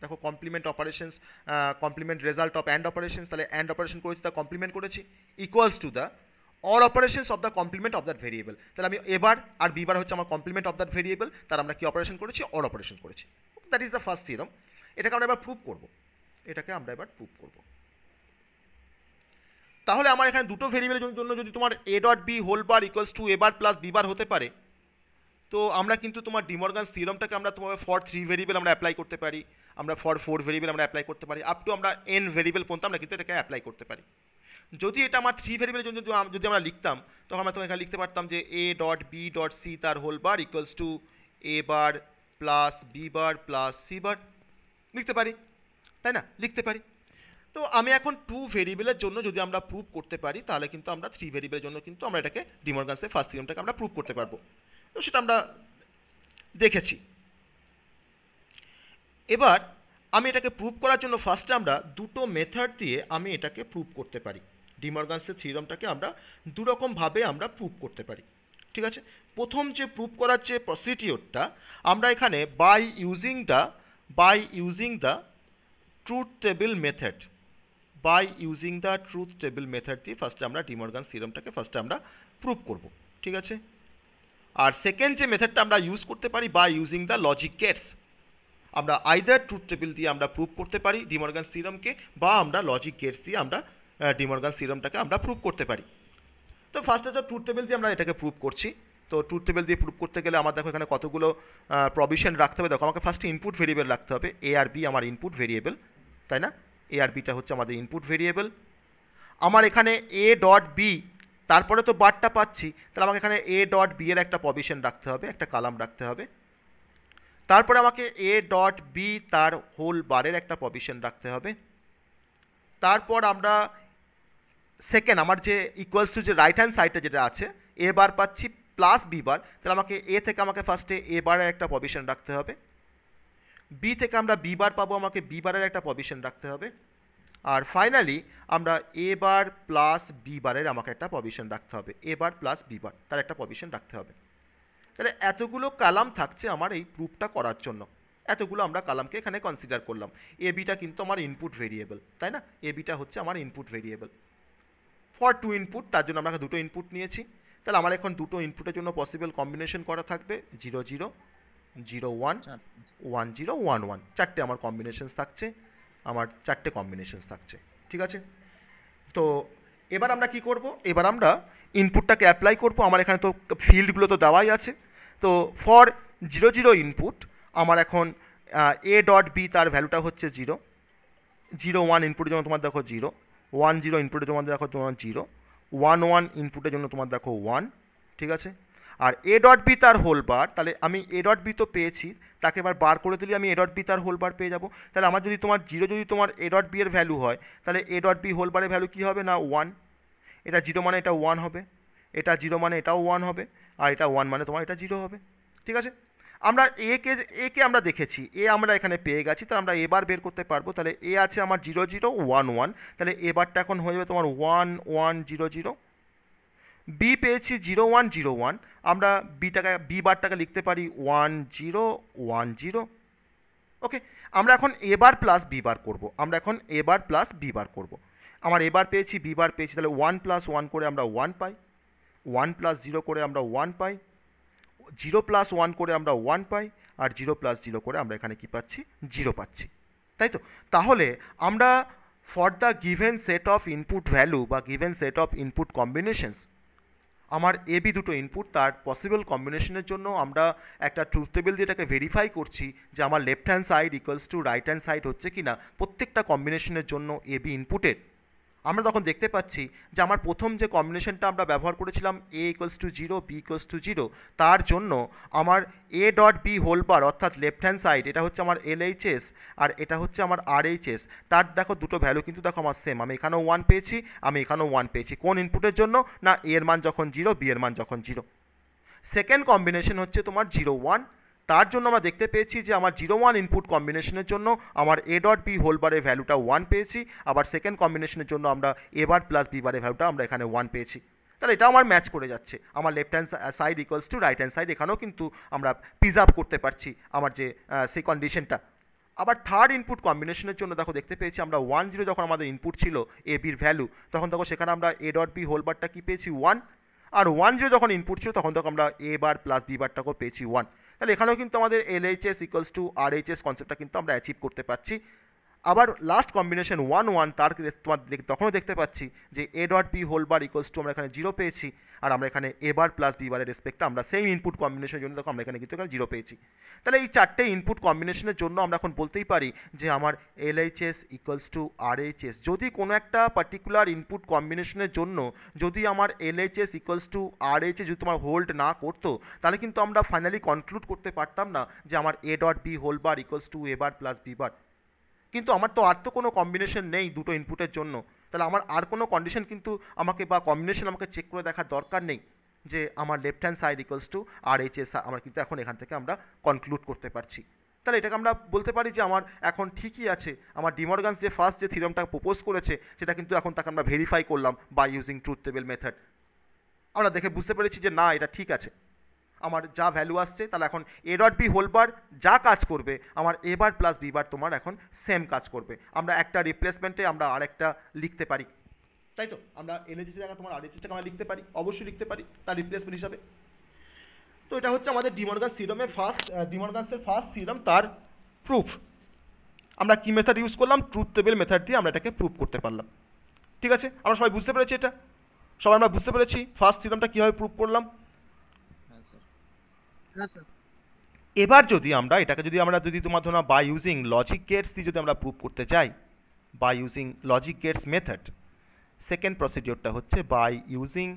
দেখো complement operations complement result of AND operations তাহলে অ্যান্ড অপারেশন করেছি তা কমপ্লিমেন্ট করেছি equals to the OR operations of the complement of that variable তাহলে আমি এবার আর Bieber হচ্ছে আমার কমপ্লিমেন্ট অফ দ্যাট ভেরিয়েবল তার আমরা কি অপারেশন করেছি অর অপারেশন করেছি that is the first theorem এটাকে আমরা এবার প্রুভ করব এটাকে আমরা এবার প্রুভ করব তাহলে আমার এখানে দুটো ভেরিয়েবলের জন্য যদি তোমার A dot B whole bar equals to A bar plus B bar হতে পারে তো আমরা কিন্তু তোমার ডিমর্গান সিরমটাকে আমরা তোমার ফর থ্রি ভেরিয়েবল আমরা অ্যাপ্লাই করতে পারি আমরা ফর ফোর ভেরিয়েবল আমরা অ্যাপ্লাই করতে পারি আপ টু আমরা এন ভেরিয়েবল পর্যন্ত আমরা কিন্তু এটাকে অ্যাপ্লাই করতে পারি যদি এটা আমার থ্রি ভেরিয়েবলের জন্য যদি আমরা লিখতাম তখন আমরা তোমার এখানে লিখতে পারতাম যে A dot B dot C তার whole bar equals to A bar plus B bar plus C bar লিখতে পারি তাই না লিখতে পারি তো আমি এখন টু ভেরিয়েবলের জন্য যদি আমরা প্রুভ করতে পারি তাহলে কিন্তু আমরা থ্রি ভেরিয়েবলের জন্য কিন্তু আমরা এটাকে ডিমরগান্সের ফার্স্ট থিওরামটাকে আমরা প্রুভ করতে পারবো তো সেটা আমরা দেখেছি এবার আমি এটাকে প্রুভ করার জন্য ফার্স্টে আমরা দুটো মেথড দিয়ে আমি এটাকে প্রুভ করতে পারি ডিমর্গানসের থিরমটাকে আমরা দুরকমভাবে আমরা প্রুভ করতে পারি ঠিক আছে প্রথম যে প্রুভ করার যে প্রসিডিওরটা আমরা এখানে by using the by using the truth table method by using the truth table method দিয়ে ফার্স্টে আমরা ডিমর্গান সিরমটাকে ফার্স্টে আমরা প্রুভ করব ঠিক আছে আর সেকেন্ড যে মেথডটা আমরা ইউজ করতে পারি বা ইউজিং দ্য লজিক গেটস আমরা আইদার ট্রুথ টেবিল দিয়ে আমরা প্রুভ করতে পারি ডিমর্গান সিরামকে বা আমরা লজিক গেটস দিয়ে আমরা ডিমর্গান সিরামটাকে আমরা প্রুভ করতে পারি তো ফার্স্ট হচ্ছে ট্রুথ টেবিল দিয়ে আমরা এটাকে প্রুভ করছি তো ট্রুথ টেবিল দিয়ে প্রুভ করতে গেলে আমার দেখো এখানে কতগুলো প্রভিশন রাখতে হবে দেখো আমাকে ফার্স্ট ইনপুট ভেরিয়েবল রাখতে হবে এ আর বি আমার ইনপুট ভেরিয়েবল তাই না এ আর বিটা হচ্ছে আমাদের ইনপুট ভেরিয়েবল আমার এখানে এ ডট বি তারপরে তো বারটা পাচ্ছি তাহলে আমাকে এখানে এ ডট বি এর একটা পজিশন রাখতে হবে একটা কালাম রাখতে হবে তারপরে আমাকে এ ডট বি তার হোল বারের একটা পজিশন রাখতে হবে তারপর আমরা সেকেন্ড আমার যে ইকুয়ালস টু যে রাইট হ্যান্ড সাইডটা যেটা আছে এ বার পাচ্ছি প্লাস বি বার তাহলে আমাকে এ থেকে আমাকে ফার্স্টে এ বারের একটা পজিশন রাখতে হবে বি থেকে আমরা বি বার পাবো আমাকে বি বারের একটা পজিশন রাখতে হবে আর ফাইনালি আমরা এ বার প্লাস বি বারের আমাকে একটা প্রভিশন রাখতে হবে এ বার প্লাস বি বার তার একটা প্রভিশন রাখতে হবে তাহলে এতগুলো কালাম থাকছে আমার এই প্রুফটা করার জন্য এতগুলো আমরা কালামকে এখানে কনসিডার করলাম এ বিটা কিন্তু আমার ইনপুট ভেরিয়েবল তাই না এ বিটা হচ্ছে আমার input variable for two input তার জন্য আমরা দুটো ইনপুট নিয়েছি তাহলে আমার এখন দুটো ইনপুটের জন্য পসিবল কম্বিনেশন করা থাকবে zero zero zero one one zero one one চারটে আমার কম্বিনেশনস থাকছে আমার চারটে কম্বিনেশনস থাকছে ঠিক আছে তো এবার আমরা কি করব এবার আমরা ইনপুটটাকে অ্যাপ্লাই করব আমার এখানে তো ফিল্ডগুলো তো দেওয়াই আছে তো ফর জিরো জিরো ইনপুট আমার এখন এ ডট বি তার ভ্যালুটা হচ্ছে জিরো জিরো ওয়ান ইনপুটের জন্য তোমার দেখো জিরো ওয়ান জিরো ইনপুটের জন্য দেখো তোমার জিরো ওয়ান ওয়ান ইনপুটের জন্য তোমার দেখো ওয়ান ঠিক আছে আর এ ডট বি তার হোল বার তাহলে আমি এ ডট বি তো পেয়েছি তাকে এবার বার করে দিলে আমি এ ডট বি তার হোল বার পেয়ে যাব তাহলে আমার যদি তোমার জিরো যদি তোমার এ ডট বি এর ভ্যালু হয় তাহলে এ ডট বি হোল বারের ভ্যালু কী হবে না ওয়ান এটা জিরো মানে এটা ওয়ান হবে এটা জিরো মানে এটাও ওয়ান হবে আর এটা ওয়ান মানে তোমার এটা জিরো হবে ঠিক আছে আমরা এ কে এ কে আমরা দেখেছি এ আমরা এখানে পেয়ে গেছি তাহলে আমরা এবার বের করতে পারবো তাহলে এ আছে আমার জিরো জিরো ওয়ান ওয়ান তাহলে এবারটা এখন হয়ে যাবে তোমার one one zero zero B পেয়েছি জিরো ওয়ান জিরো ওয়ান আমরা বিটাকে বি বারটাকে লিখতে পারি one zero one zero okay আমরা এখন এ বার প্লাস বি বার করবো আমরা এখন এ বার প্লাস বি বার করবো আমার এবার পেয়েছি বি বার পেয়েছি তাহলে ওয়ান প্লাস ওয়ান করে আমরা ওয়ান পাই ওয়ান প্লাস জিরো করে আমরা ওয়ান পাই জিরো প্লাস ওয়ান করে আমরা ওয়ান পাই আর জিরো প্লাস জিরো করে আমরা এখানে কি পাচ্ছি জিরো পাচ্ছি তাই তো তাহলে আমরা for the given set of input value বা given set of input combinations আমার এ বি দুটো ইনপুট তার পসিবল কম্বিনেশনের জন্য আমরা একটা ট্রুথ টেবিল দিয়ে এটাকে ভেরিফাই করছি যে আমার left hand side equals to right hand side হচ্ছে কি না প্রত্যেকটা কম্বিনেশনের জন্য এ বি ইনপুটের আমরা তখন দেখতে পাচ্ছি যে আমার প্রথম যে কম্বিনেশনটা আমরা ব্যবহার করেছিলাম A equals to zero B equals to zero তার জন্য আমার A dot B whole bar অর্থাৎ লেফট হ্যান্ড সাইড এটা হচ্ছে আমার এল এইচ এস আর এটা হচ্ছে আমার আর এইচ এস তার দেখো দুটো ভ্যালু কিন্তু দেখো আমার সেম আমি এখানেও ওয়ান পেয়েছি আমি এখানেও ওয়ান পেয়েছি কোন ইনপুটের জন্য না এর মান যখন জিরো বি এর মান যখন জিরো সেকেন্ড কম্বিনেশন হচ্ছে তোমার জিরো ওয়ান তার জন্য আমরা দেখতে পেয়েছি যে আমার জিরো ওয়ান ইনপুট কম্বিনেশনের জন্য আমার এ ডট বি হোল বারে ভ্যালুটা ওয়ান পেয়েছি আবার সেকেন্ড কম্বিনেশনের জন্য আমরা এ বার প্লাস বি বারে ভ্যালুটা আমরা এখানে ওয়ান পেয়েছি তাহলে এটাও আমার ম্যাচ করে যাচ্ছে আমার left hand side equals to right hand side এখানেও কিন্তু আমরা পিজ আপ করতে পারছি আমার যে সেই কন্ডিশনটা আবার থার্ড ইনপুট কম্বিনেশনের জন্য দেখো দেখতে পেয়েছি আমরা ওয়ান জিরো যখন আমাদের ইনপুট ছিল এ বির ভ্যালু তখন দেখো সেখানে আমরা এ ডট বি হোল বারটা কী পেয়েছি ওয়ান আর ওয়ান জিরো যখন ইনপুট ছিল তখন দেখো আমরা এ বার প্লাস বি বারটাকেও পেয়েছি ওয়ান তাহলে এখানেও কিন্তু আমাদের L H S equals to R H RHS কনসেপ্টটা কিন্তু আমরা অ্যাচিভ করতে পারছি আবার লাস্ট কম্বিনেশন ওয়ান ওয়ান তার তোমার তখনও দেখতে পাচ্ছি যে A dot B whole bar equals to আমরা এখানে জিরো পেয়েছি আর আমরা এখানে এ বার প্লাস বি বারের রেসপেক্টে আমরা সেম ইনপুট কম্বিনেশনের জন্য দেখো আমরা এখানে কিন্তু এখানে জিরো পেয়েছি তাহলে এই চারটে ইনপুট কম্বিনেশনের জন্য আমরা এখন বলতেই পারি যে আমার L H S equals to R H S যদি কোনো একটা পার্টিকুলার ইনপুট কম্বিনেশনের জন্য যদি আমার L H S equals to R H S যদি তোমার হোল্ড না করতো তাহলে কিন্তু আমরা ফাইনালি কনক্লুড করতে পারতাম না যে আমার A dot B whole bar equals to A bar plus B bar কিন্তু আমার তো আর তো কোনো কম্বিনেশন নেই দুটো ইনপুটের জন্য তাহলে আমার আর কোনো কন্ডিশন কিন্তু আমাকে বা কম্বিনেশন আমাকে চেক করে দেখার দরকার নেই যে আমার left hand side equals to R H S আমরা কিন্তু এখন এখান থেকে আমরা কনক্লুড করতে পারছি তাহলে এটাকে আমরা বলতে পারি যে আমার এখন ঠিকই আছে আমার ডিমর্গানস যে ফার্স্ট যে থিরমটা প্রোপোজ করেছে সেটা কিন্তু এখন তাকে আমরা ভেরিফাই করলাম by using truth table method আমরা দেখে বুঝতে পেরেছি যে না এটা ঠিক আছে আমার যা ভ্যালু আসছে তাহলে এখন এ ডট বি হোলবার যা কাজ করবে আমার এ বার প্লাস বি বার তোমার এখন সেম কাজ করবে আমরা একটা রিপ্লেসমেন্টে আমরা আরেকটা লিখতে পারি তাই তো আমরা এনএজিসি জায়গা তোমার আরএজিসিটাকে আমরা লিখতে পারি অবশ্যই লিখতে পারি তার রিপ্লেসমেন্ট হিসাবে তো এটা হচ্ছে আমাদের ডিমরগাস সিরামের ফার্স্ট ডিমরগাসের ফার্স্ট সিরাম তার প্রুফ আমরা কী মেথড ইউজ করলাম ট্রুথ টেবিল মেথড দিয়ে আমরা এটাকে প্রুফ করতে পারলাম ঠিক আছে আমরা সবাই বুঝতে পেরেছি এটা সবাই আমরা বুঝতে পেরেছি ফার্স্ট সিরামটা কীভাবে প্রুভ করলাম হ্যাঁ, এবার যদি আমরা এটাকে যদি আমরা যদি তোমার ধরো বাই ইউজিং লজিক গেটসটি যদি আমরা প্রুভ করতে চাই by using logic gates method second প্রসিডিওরটা হচ্ছে by using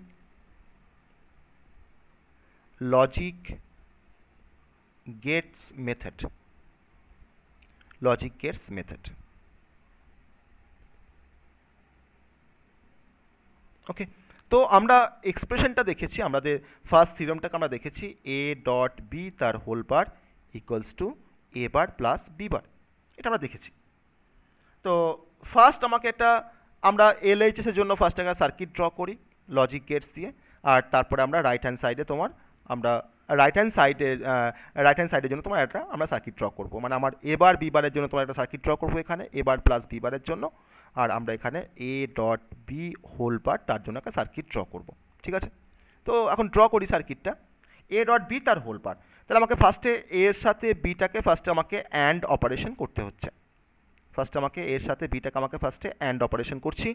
logic gates method logic gates method okay তো আমরা এক্সপ্রেশনটা দেখেছি আমাদের ফার্স্ট থিরমটাকে আমরা দেখেছি এ ডট বি তার whole bar equals to A bar plus B bar এটা আমরা দেখেছি তো ফার্স্ট আমাকে একটা আমরা এলএইচএসের জন্য ফার্স্ট একটা সার্কিট ড্র করি লজিক গেটস দিয়ে আর তারপরে আমরা রাইট হ্যান্ড সাইডে তোমার আমরা রাইট হ্যান্ড সাইডে রাইট হ্যান্ড সাইডের জন্য তোমার একটা আমরা সার্কিট ড্র করবো মানে আমার এবার বিবারের জন্য তোমার একটা সার্কিট ড্র করবো এখানে এবার প্লাস বিবারের জন্য আর আমরা এখানে A dot B whole bar তার জন্য একটা সার্কিট ড্র করব ঠিক আছে তো এখন ড্র করি সার্কিটটা এ ডট বি তার হোল পার তাহলে আমাকে ফার্স্টে এর সাথে বিটাকে ফার্স্টে আমাকে অ্যান্ড অপারেশন করতে হচ্ছে ফার্স্টে আমাকে এর সাথে বিটাকে আমাকে ফার্স্টে অ্যান্ড অপারেশন করছি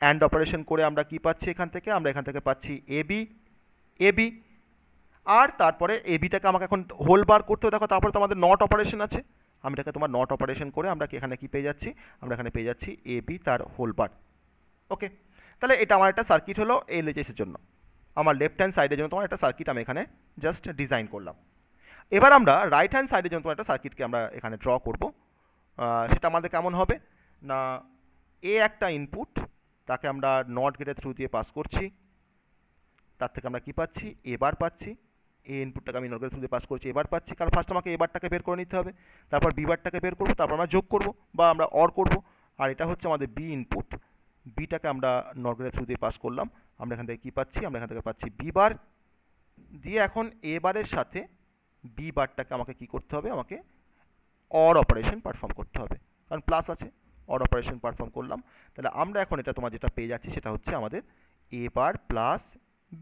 অ্যান্ড অপারেশন করে আমরা কি পাচ্ছি এখান থেকে আমরা এখান থেকে পাচ্ছি এবি এবি আর তারপরে এবিটাকে আমাকে এখন হোল বার করতে দেখো তারপরে তো আমাদের নট অপারেশন আছে আমি এটাকে তোমার নট অপারেশন করে আমরা এখানে কি পেয়ে যাচ্ছি আমরা এখানে পেয়ে যাচ্ছি এ বি তার হোল বার ওকে তাহলে এটা আমার একটা সার্কিট হলো লেজেসের জন্য আমার লেফট হ্যান্ড সাইডের জন্য তোমার একটা সার্কিট আমি এখানে জাস্ট ডিজাইন করলাম এবার আমরা রাইট হ্যান্ড সাইডের জন্য তোমার একটা সার্কিটকে আমরা এখানে ড্র করব সেটা আমাদের কেমন হবে না এ একটা ইনপুট তাকে আমরা নট গেটের থ্রু দিয়ে পাস করছি তার থেকে আমরা কি পাচ্ছি এবার পাচ্ছি এই ইনপুটটাকে আমি নর্গের থ্রু দিয়ে পাস করছি এবার পাচ্ছি কারণ ফার্স্ট আমাকে এবারটাকে বের করে নিতে হবে তারপর বিবারটাকে বের করবো তারপর আমরা যোগ করব বা আমরা অর করব আর এটা হচ্ছে আমাদের বি ইনপুট বিটাকে আমরা নর্গের থ্রু দিয়ে পাস করলাম আমরা এখান থেকে কী পাচ্ছি আমরা এখান থেকে পাচ্ছি বিবার দিয়ে এখন এবারের সাথে বি বারটাকে আমাকে কি করতে হবে আমাকে অর অপারেশন পারফর্ম করতে হবে কারণ প্লাস আছে অর অপারেশন পারফর্ম করলাম তাহলে আমরা এখন এটা তোমার যেটা পেয়ে যাচ্ছি সেটা হচ্ছে আমাদের এ বার প্লাস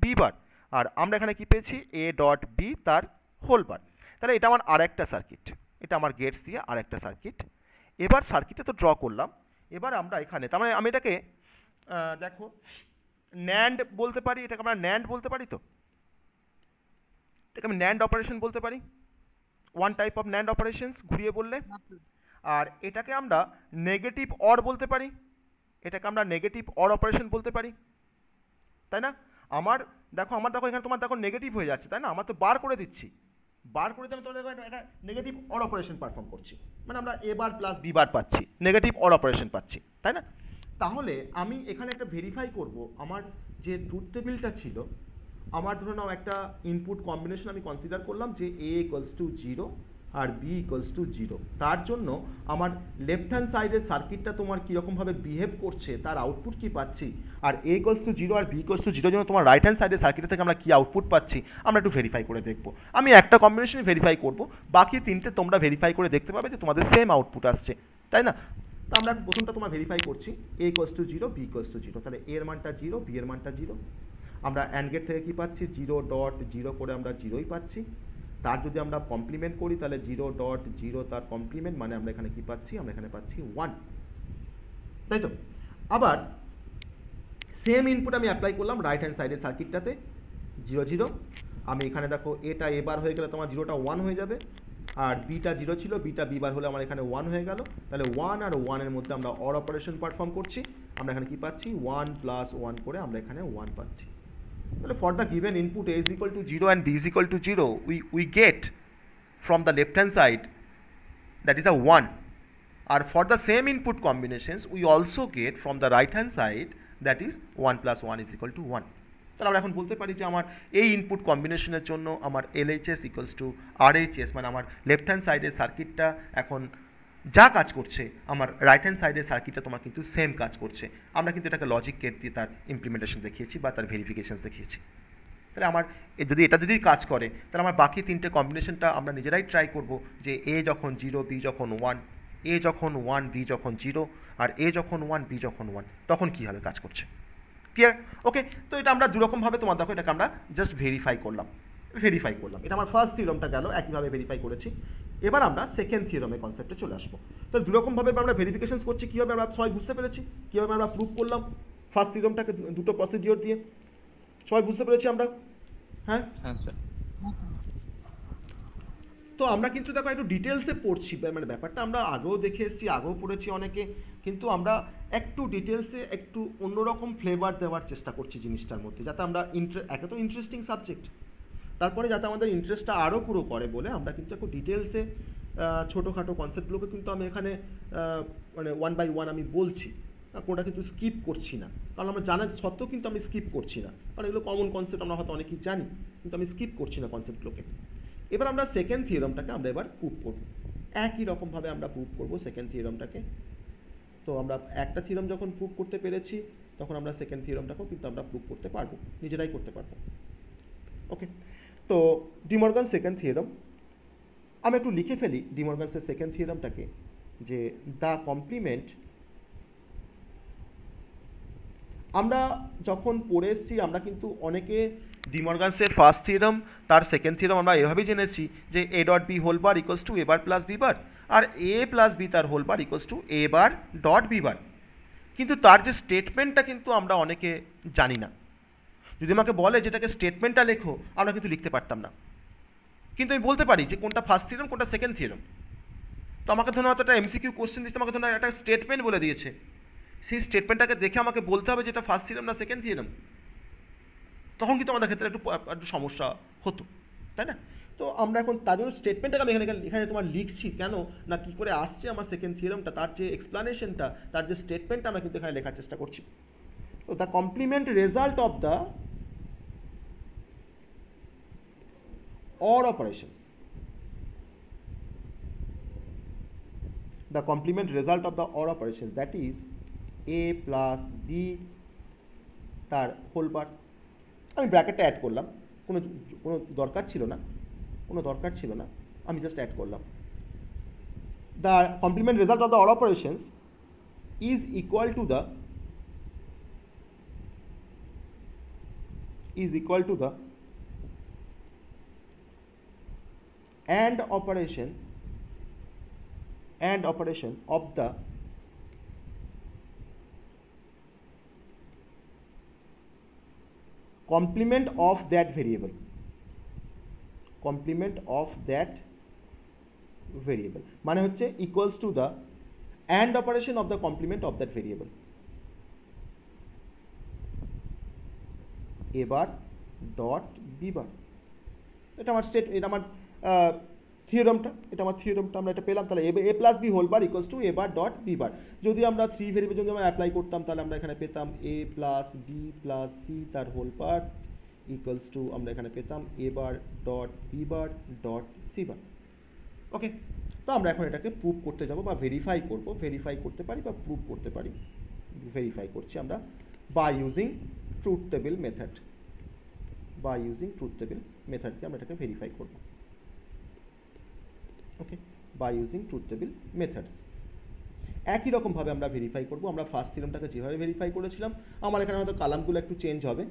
বি বার আর আমরা এখানে কি পেয়েছি এ ডট বি তার হোলবার তাহলে এটা আমার আর একটা সার্কিট এটা আমার গেটস দিয়ে আরেকটা সার্কিট এবার সার্কিটটা তো ড্র করলাম এবার আমরা এখানে তার মানে আমি এটাকে দেখো ন্যান্ড বলতে পারি এটাকে আমরা ন্যান্ড বলতে পারি তো এটাকে আমি ন্যান্ড অপারেশন বলতে পারি one type of NAND operations ঘুরিয়ে বললে আর এটাকে আমরা নেগেটিভ অর বলতে পারি এটাকে আমরা নেগেটিভ অর অপারেশন বলতে পারি তাই না আমার দেখো আমার দেখো এখানে তোমার দেখো নেগেটিভ হয়ে যাচ্ছে তাই না আমার তো বার করে দিচ্ছি বার করে দিয়ে আমি একটা নেগেটিভ অর অপারেশন পারফর্ম করছি মানে আমরা এ বার প্লাস বি বার পাচ্ছি নেগেটিভ অর অপারেশন পাচ্ছি তাই না তাহলে আমি এখানে একটা ভেরিফাই করব আমার যে ট্রুথ টেবিলটা ছিল আমার ধরে নাও একটা ইনপুট কম্বিনেশন আমি কনসিডার করলাম যে এ ইকুয়ালস টু জিরো আর বি ইকোয়ালস টু জিরো তার জন্য আমার লেফট হ্যান্ড সাইডের সার্কিটটা তোমার কীরকমভাবে বিহেভ করছে তার আউটপুট কি পাচ্ছি আর এ ইকোয়ালস টু জিরো আর বি ইকোয়ালস টু জিরোর জন্য তোমার রাইট হ্যান্ড সাইডের সার্কিট থেকে আমরা কী আউটপুট পাচ্ছি আমরা একটু ভেরিফাই করে দেখব আমি একটা কম্বিনেশনই ভেরিফাই করব বাকি তিনটে তোমরা ভেরিফাই করে দেখতে পাবে যে তোমাদের সেম আউটপুট আসছে তাই না তা আমরা প্রথমটা তোমার ভেরিফাই করছি A equals to zero B equals to zero তাহলে এর মানটা জিরো বি এর মানটা জিরো আমরা অ্যান্ড গেট থেকে কি পাচ্ছি জিরো ডট জিরো করে আমরা জিরোই পাচ্ছি তার যদি আমরা কমপ্লিমেন্ট করি তাহলে জিরো ডট জিরো তার কমপ্লিমেন্ট মানে আমরা এখানে কি পাচ্ছি আমরা এখানে পাচ্ছি ওয়ান তাই তো আবার সেম ইনপুট আমি অ্যাপ্লাই করলাম রাইট হ্যান্ড সাইডের সার্কিটটাতে জিরো জিরো আমি এখানে দেখো এটা এবার হয়ে গেলে তোমার জিরোটা ওয়ান হয়ে যাবে আর বিটা জিরো ছিল বিটা বিবার হলে আমার এখানে ওয়ান হয়ে গেল তাহলে ওয়ান আর ওয়ানের মধ্যে আমরা অর অপারেশন পারফর্ম করছি আমরা এখানে কি পাচ্ছি ওয়ান প্লাস ওয়ান করে আমরা এখানে ওয়ান পাচ্ছি তাহলে for the given input A is equal to zero and B is equal to zero we we get from the left hand side that is a one আর for the same input combination we also get from the right hand side that is one plus one is equal to one তাহলে আমরা এখন বলতে পারি যে আমার এই input কম্বিনেশনের জন্য আমার L H S equals to R মানে আমার লেফট হ্যান্ড সাইডের সার্কিটটা এখন যা কাজ করছে আমার রাইট হ্যান্ড সাইডের সার্কিটটা তোমার কিন্তু সেম কাজ করছে আমরা কিন্তু এটাকে লজিক কেট দিয়ে তার ইমপ্লিমেন্টেশন দেখিয়েছি বা তার ভেরিফিকেশান দেখিয়েছি তাহলে আমার যদি এটা যদি কাজ করে তাহলে আমার বাকি তিনটে কম্বিনেশনটা আমরা নিজেরাই ট্রাই করব যে এ যখন জিরো বি যখন ওয়ান এ যখন ওয়ান বি যখন জিরো আর এ যখন ওয়ান বি যখন ওয়ান তখন কীভাবে কাজ করছে ক্লিয়ার ওকে তো এটা আমরা দুরকমভাবে তোমার দেখো এটাকে আমরা জাস্ট ভেরিফাই করলাম ভেরিফাই করলাম এটা আমার ফার্স্ট থিওরমটা গেল একইভাবে ভেরিফাই করেছি এবার আমরা সেকেন্ড থিওরমের কনসেপ্টে চলে আসবো তাহলে দুরকমভাবে আমরা ভেরিফিকেশন করছি কীভাবে আমরা সবাই বুঝতে পেরেছি কীভাবে আমরা প্রুভ করলাম ফার্স্ট থিওরমটাকে দুটো প্রসিডিওর দিয়ে সবাই বুঝতে পেরেছি আমরা হ্যাঁ হ্যাঁ স্যার তো আমরা কিন্তু দেখো একটু ডিটেলসে পড়ছি মানে ব্যাপারটা আমরা আগেও দেখে এসেছি আগেও পড়েছি অনেকে কিন্তু আমরা একটু ডিটেলসে একটু অন্যরকম ফ্লেভার দেওয়ার চেষ্টা করছি জিনিসটার মধ্যে যাতে আমরা ইন্টারে একে তো ইন্টারেস্টিং সাবজেক্ট তারপরে যাতে আমাদের ইন্টারেস্টটা আরও পুরো করে বলে আমরা কিন্তু একটু ডিটেলসে ছোটোখাটো কনসেপ্টগুলোকে কিন্তু আমি এখানে মানে ওয়ান বাই ওয়ান আমি বলছি কোনটা কিন্তু স্কিপ করছি না কারণ আমরা জানার সত্ত্বেও কিন্তু আমি স্কিপ করছি না কারণ এগুলো কমন কনসেপ্ট আমরা হয়তো অনেকেই জানি কিন্তু আমি স্কিপ করছি না কনসেপ্টগুলোকে এবার আমরা সেকেন্ড থিওরামটাকে আমরা এবার প্রুভ করব একই রকমভাবে আমরা প্রুভ করব সেকেন্ড থিওরামটাকে তো আমরা একটা থিওরাম যখন প্রুভ করতে পেরেছি তখন আমরা সেকেন্ড থিওরামটাকেও কিন্তু আমরা প্রুভ করতে পারবো নিজেরাই করতে পারবো ওকে তো ডিমর্গান সেকেন্ড থিয়েরম আমি একটু লিখে ফেলি ডিমর্গানসের সেকেন্ড থিওরামটাকে যে দ্য কমপ্লিমেন্ট আমরা যখন পড়ে এসেছি আমরা কিন্তু অনেকে ডিমর্গানসের ফার্স্ট থিওরাম তার সেকেন্ড থিওরাম আমরা এভাবেই জেনেছি যে A dot B whole bar equals to A bar plus B bar আর এ প্লাস বি তার whole bar equals to A bar dot B bar কিন্তু তার যে স্টেটমেন্টটা কিন্তু আমরা অনেকে জানি না যদি আমাকে বলে যেটাকে স্টেটমেন্টটা লেখো আমরা কিন্তু লিখতে পারতাম না কিন্তু আমি বলতে পারি যে কোনটা ফার্স্ট থিওরম কোনটা সেকেন্ড থিওরম তো আমাকে ধরো হয়তো একটা কিউ কোশ্চেন দিচ্ছে আমাকে ধরুন একটা স্টেটমেন্ট বলে দিয়েছে সেই স্টেটমেন্টটাকে দেখে আমাকে বলতে হবে যে এটা ফার্স্ট থিওরম না সেকেন্ড থিওরম তখন কিন্তু আমাদের ক্ষেত্রে একটু একটু সমস্যা হতো তাই না তো আমরা এখন তার জন্য স্টেটমেন্টটাকে আমি এখানে এখানে তোমার লিখছি কেন না কী করে আসছে আমার সেকেন্ড থিওরমটা তার যে এক্সপ্লানেশনটা তার যে স্টেটমেন্টটা আমরা কিন্তু এখানে লেখার চেষ্টা করছি So the complement result of the OR operations. The complement result of the OR operations that is a plus b তার হোল পার্ট আমি ব্র্যাকেটটা অ্যাড করলাম কোনো কোনো দরকার ছিল না কোনো দরকার ছিল না আমি জাস্ট অ্যাড করলাম the complement result of the OR operations is equal to the is equal to the and operation and operation of the complement of that variable complement of that variable মানে হচ্ছে equals to the and operation of the complement of that variable এবার dot B bar এটা আমার state এটা আমার থিওরামটা এটা আমার থিওরামটা আমরা এটা পেলাম তাহলে A A plus B whole bar equals to A bar dot B bar যদি আমরা থ্রি ভেরিয়েবল যদি আমরা অ্যাপ্লাই করতাম তাহলে আমরা এখানে পেতাম A plus B plus C তার হোল বার ইকুয়ালস টু আমরা এখানে পেতাম A bar dot B bar dot C bar okay তো আমরা এখন এটাকে প্রুভ করতে যাব বা ভেরিফাই করব ভেরিফাই করতে পারি বা প্রুভ করতে পারি ভেরিফাই করছি আমরা by using truth table method বা ইউজিং ট্রুথ টেবিল মেথড দিয়ে আমরা এটাকে ভেরিফাই করব ওকে বা ইউজিং ট্রুথ টেবিল মেথডস একই রকমভাবে আমরা ভেরিফাই করব আমরা ফার্স্ট থিরমটাকে যেভাবে ভেরিফাই করেছিলাম আমার এখানে হয়তো কালামগুলো একটু চেঞ্জ হবে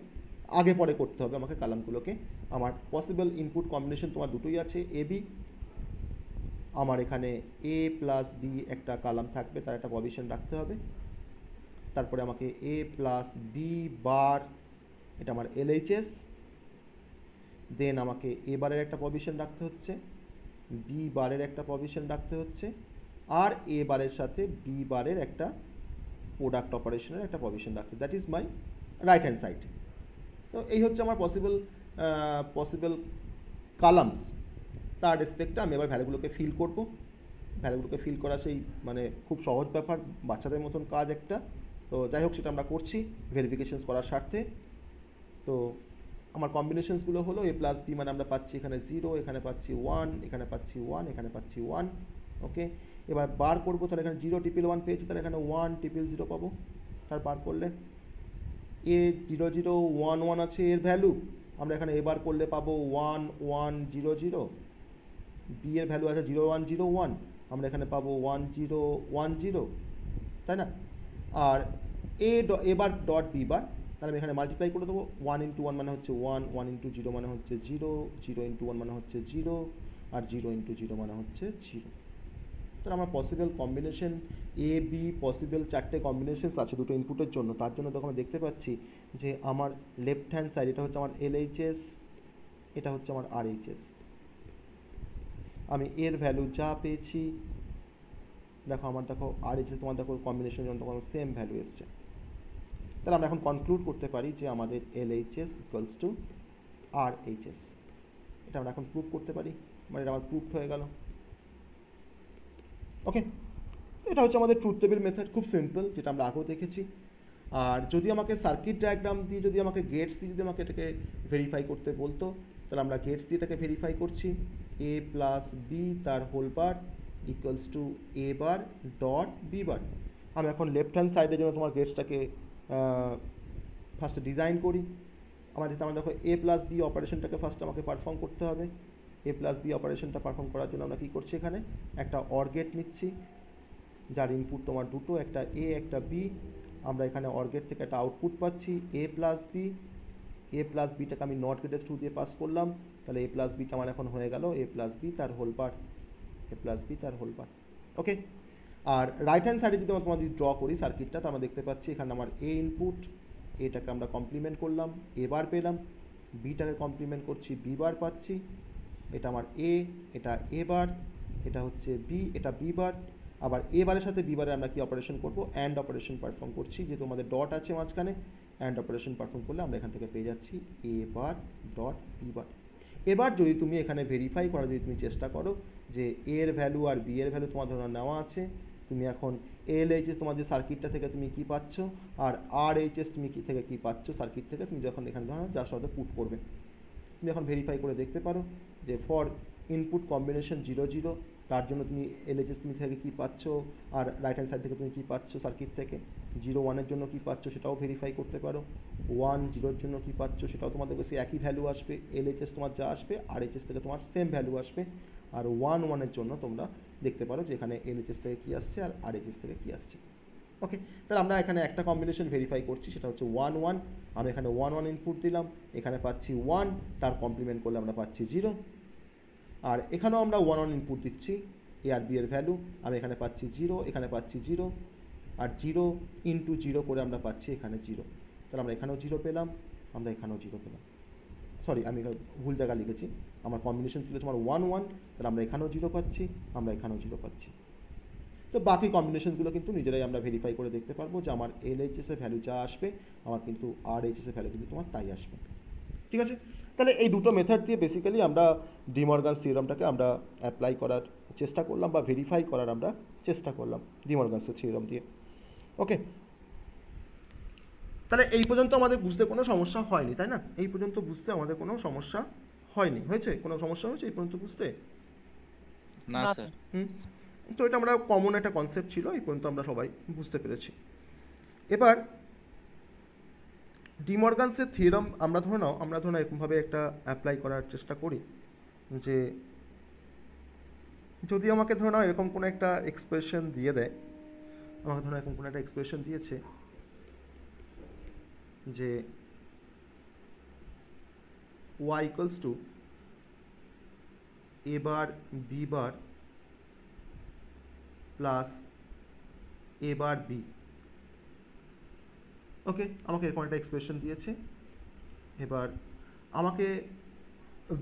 আগে পরে করতে হবে আমাকে কালামগুলোকে আমার পসিবল ইনপুট কম্বিনেশন তোমার দুটোই আছে এ বি আমার এখানে এ প্লাস বি একটা কালাম থাকবে তার একটা কমিশন রাখতে হবে তারপরে আমাকে এ প্লাস বি বার এটা আমার এলএইচএস দেন আমাকে এ বারের একটা পজিশন রাখতে হচ্ছে বি বারের একটা পজিশন রাখতে হচ্ছে আর এ বারের সাথে বি বারের একটা প্রোডাক্ট অপারেশনের একটা পজিশন রাখতে that is my right hand side তো এই হচ্ছে আমার পসিবল পসিবল কালামস তার রেসপেক্টে আমি এবার ভ্যালুগুলোকে ফিল করব ভ্যালুগুলোকে ফিল করা সেই মানে খুব সহজ ব্যাপার বাচ্চাদের মতন কাজ একটা তো যাই হোক সেটা আমরা করছি ভেরিফিকেশানস করার স্বার্থে তো আমার কম্বিনেশনসগুলো হলো এ প্লাস বি মানে আমরা পাচ্ছি এখানে জিরো এখানে পাচ্ছি ওয়ান এখানে পাচ্ছি ওয়ান এখানে পাচ্ছি ওয়ান ওকে এবার বার করবো তাহলে এখানে জিরো টিপিল ওয়ান পেয়েছি তাহলে এখানে ওয়ান টিপিল জিরো পাবো তার বার করলে A zero zero one one আছে এর ভ্যালু আমরা এখানে এবার করলে পাবো one one zero zero B এর ভ্যালু আছে জিরো ওয়ান জিরো ওয়ান আমরা এখানে পাবো ওয়ান জিরো ওয়ান জিরো তাই না আর এ বার ডট বি বার তাহলে আমি এখানে মাল্টিপ্লাই করে দেবো ওয়ান ইন্টু ওয়ান মানে হচ্ছে ওয়ান ওয়ান ইন্টু জিরো মানে হচ্ছে জিরো জিরো ইন্টু ওয়ান মানে হচ্ছে জিরো আর জিরো ইন্টু জিরো মানে হচ্ছে জিরো তাহলে আমার possible combination A B possible চারটে কম্বিনেশনস আছে দুটো ইনপুটের জন্য তার জন্য তখন আমরা দেখতে পাচ্ছি যে আমার লেফট হ্যান্ড সাইড এটা হচ্ছে আমার এলএইচএস এটা হচ্ছে আমার আরএইচএস আমি এর ভ্যালু যা পেয়েছি দেখো আমার দেখো আর আরএইচএস তোমার দেখো কম্বিনেশন যখন তখন সেম ভ্যালু এসছে তাহলে আমরা এখন কনক্লুড করতে পারি যে আমাদের L S equals to R HS এটা আমরা এখন প্রুভ করতে পারি মানে এটা আমার প্রুভ হয়ে গেল ওকে এটা হচ্ছে আমাদের ট্রুথ টেবিল মেথড খুব সিম্পল যেটা আমরা আগেও দেখেছি আর যদি আমাকে সার্কিট ডায়াগ্রাম দিয়ে যদি আমাকে গেটস দিয়ে যদি আমাকে এটাকে ভেরিফাই করতে বলতো তাহলে আমরা গেটস দিয়ে এটাকে ভেরিফাই করছি এ প্লাস বি তার whole bar equals to A bar dot B bar আমি এখন লেফট হ্যান্ড সাইডের জন্য তোমার গেটসটাকে ফার্স্টে ডিজাইন করি আমার আমাদের আমার দেখো এ প্লাস বি অপারেশনটাকে ফার্স্ট আমাকে পারফর্ম করতে হবে এ প্লাস বি অপারেশনটা পারফর্ম করার জন্য আমরা কী করছি এখানে একটা অর্গেট নিচ্ছি যার ইনপুট তোমার দুটো একটা এ একটা বি আমরা এখানে অর্গেট থেকে একটা আউটপুট পাচ্ছি A plus B A plus বিটাকে আমি নট গেটের থ্রু দিয়ে পাস করলাম তাহলে এ প্লাস বিটা আমার এখন হয়ে গেল এ প্লাস বি তার whole bar A plus B তার হোল পার ওকে আর রাইট হ্যান্ড সাইডে যদি আমরা তোমাদের ড্র করি সার্কিটটা তো আমরা দেখতে পাচ্ছি এখানে আমার এ ইনপুট এটাকে আমরা কমপ্লিমেন্ট করলাম এবার পেলাম বিটাকে কমপ্লিমেন্ট করছি বি বার পাচ্ছি এটা আমার এ এটা এ বার এটা হচ্ছে বি এটা বি বার আবার এ বারের সাথে বি বারে আমরা কি অপারেশন করব অ্যান্ড অপারেশন পারফর্ম করছি যেহেতু আমাদের ডট আছে মাঝখানে অ্যান্ড অপারেশন পারফর্ম করলে আমরা এখান থেকে পেয়ে যাচ্ছি এ বার ডট বি বার এবার যদি তুমি এখানে ভেরিফাই করার যদি তুমি চেষ্টা করো যে এর ভ্যালু আর বি এর ভ্যালু তোমার ধরো নেওয়া আছে তুমি এখন এল এইচএস তোমার যে সার্কিটটা থেকে তুমি কি পাচ্ছ আর আর এস তুমি কী থেকে কি পাচ্ছ সার্কিট থেকে তুমি যখন এখানে ধরো যার সাথে পুট করবে তুমি এখন ভেরিফাই করে দেখতে পারো যে for input combination zero zero তার জন্য তুমি এলএচএস তুমি থেকে কী পাচ্ছ আর রাইট হ্যান্ড সাইড থেকে তুমি কী পাচ্ছ সার্কিট থেকে জিরো ওয়ানের জন্য কী পাচ্ছ সেটাও ভেরিফাই করতে পারো ওয়ান জিরোর জন্য কী পাচ্ছ সেটাও তোমাদের কাছে একই ভ্যালু আসবে এলএচএস তোমার যা আসবে আর এইচএস থেকে তোমার সেম ভ্যালু আসবে আর ওয়ান ওয়ানের জন্য তোমরা দেখতে পারো যে এখানে এলএচএস থেকে কী আসছে আর আরএচএস থেকে কী আসছে ওকে তাহলে আমরা এখানে একটা কম্বিনেশন ভেরিফাই করছি সেটা হচ্ছে ওয়ান ওয়ান আমি এখানে ওয়ান ওয়ান ইনপুট দিলাম এখানে পাচ্ছি ওয়ান তার কমপ্লিমেন্ট করলে আমরা পাচ্ছি জিরো আর এখানেও আমরা ওয়ান ওয়ান ইনপুট দিচ্ছি এ আর বি এর ভ্যালু আমি এখানে পাচ্ছি জিরো এখানে পাচ্ছি জিরো আর জিরো ইন্টু জিরো করে আমরা পাচ্ছি এখানে জিরো তাহলে আমরা এখানেও জিরো পেলাম আমরা এখানেও জিরো পেলাম সরি আমি ভুল জায়গা লিখেছি আমার কম্বিনেশন ছিল তোমার ওয়ান ওয়ান তাহলে আমরা এখানেও জিরো পাচ্ছি আমরা এখানেও জিরো পাচ্ছি তো বাকি কম্বিনেশনগুলো কিন্তু নিজেরাই আমরা ভেরিফাই করে দেখতে পারবো যে আমার এল এইচ এসের ভ্যালু যা আসবে আমার কিন্তু আর এইচ এসের ভ্যালু কিন্তু তোমার তাই আসবে ঠিক আছে তাহলে এই দুটো মেথড দিয়ে বেসিক্যালি আমরা ডিমর্গান থিওরামটাকে আমরা অ্যাপ্লাই করার চেষ্টা করলাম বা ভেরিফাই করার আমরা চেষ্টা করলাম ডিমর্গানস থিওরাম দিয়ে ওকে তাহলে এই পর্যন্ত আমাদের বুঝতে কোনো সমস্যা হয়নি তাই না এই পর্যন্ত বুঝতে আমাদের কোনো সমস্যা হয়নি হয়েছে কোনো সমস্যা হয়েছে এই পর্যন্ত বুঝতে না স্যার তো এটা আমরা কমন একটা কনসেপ্ট ছিল এই পর্যন্ত আমরা সবাই বুঝতে পেরেছি এবার ডিমর্গানসের থিওরাম আমরা ধরে নাও আমরা ধরে নাও এরকমভাবে একটা অ্যাপ্লাই করার চেষ্টা করি যে যদি আমাকে ধরে নাও এরকম কোনো একটা এক্সপ্রেশন দিয়ে দেয় আমাকে ধরে এরকম কোনো একটা এক্সপ্রেশন দিয়েছে যে Y equals to A bar B bar plus A bar B okay আমাকে এরকম একটা এক্সপ্রেশন দিয়েছে এবার আমাকে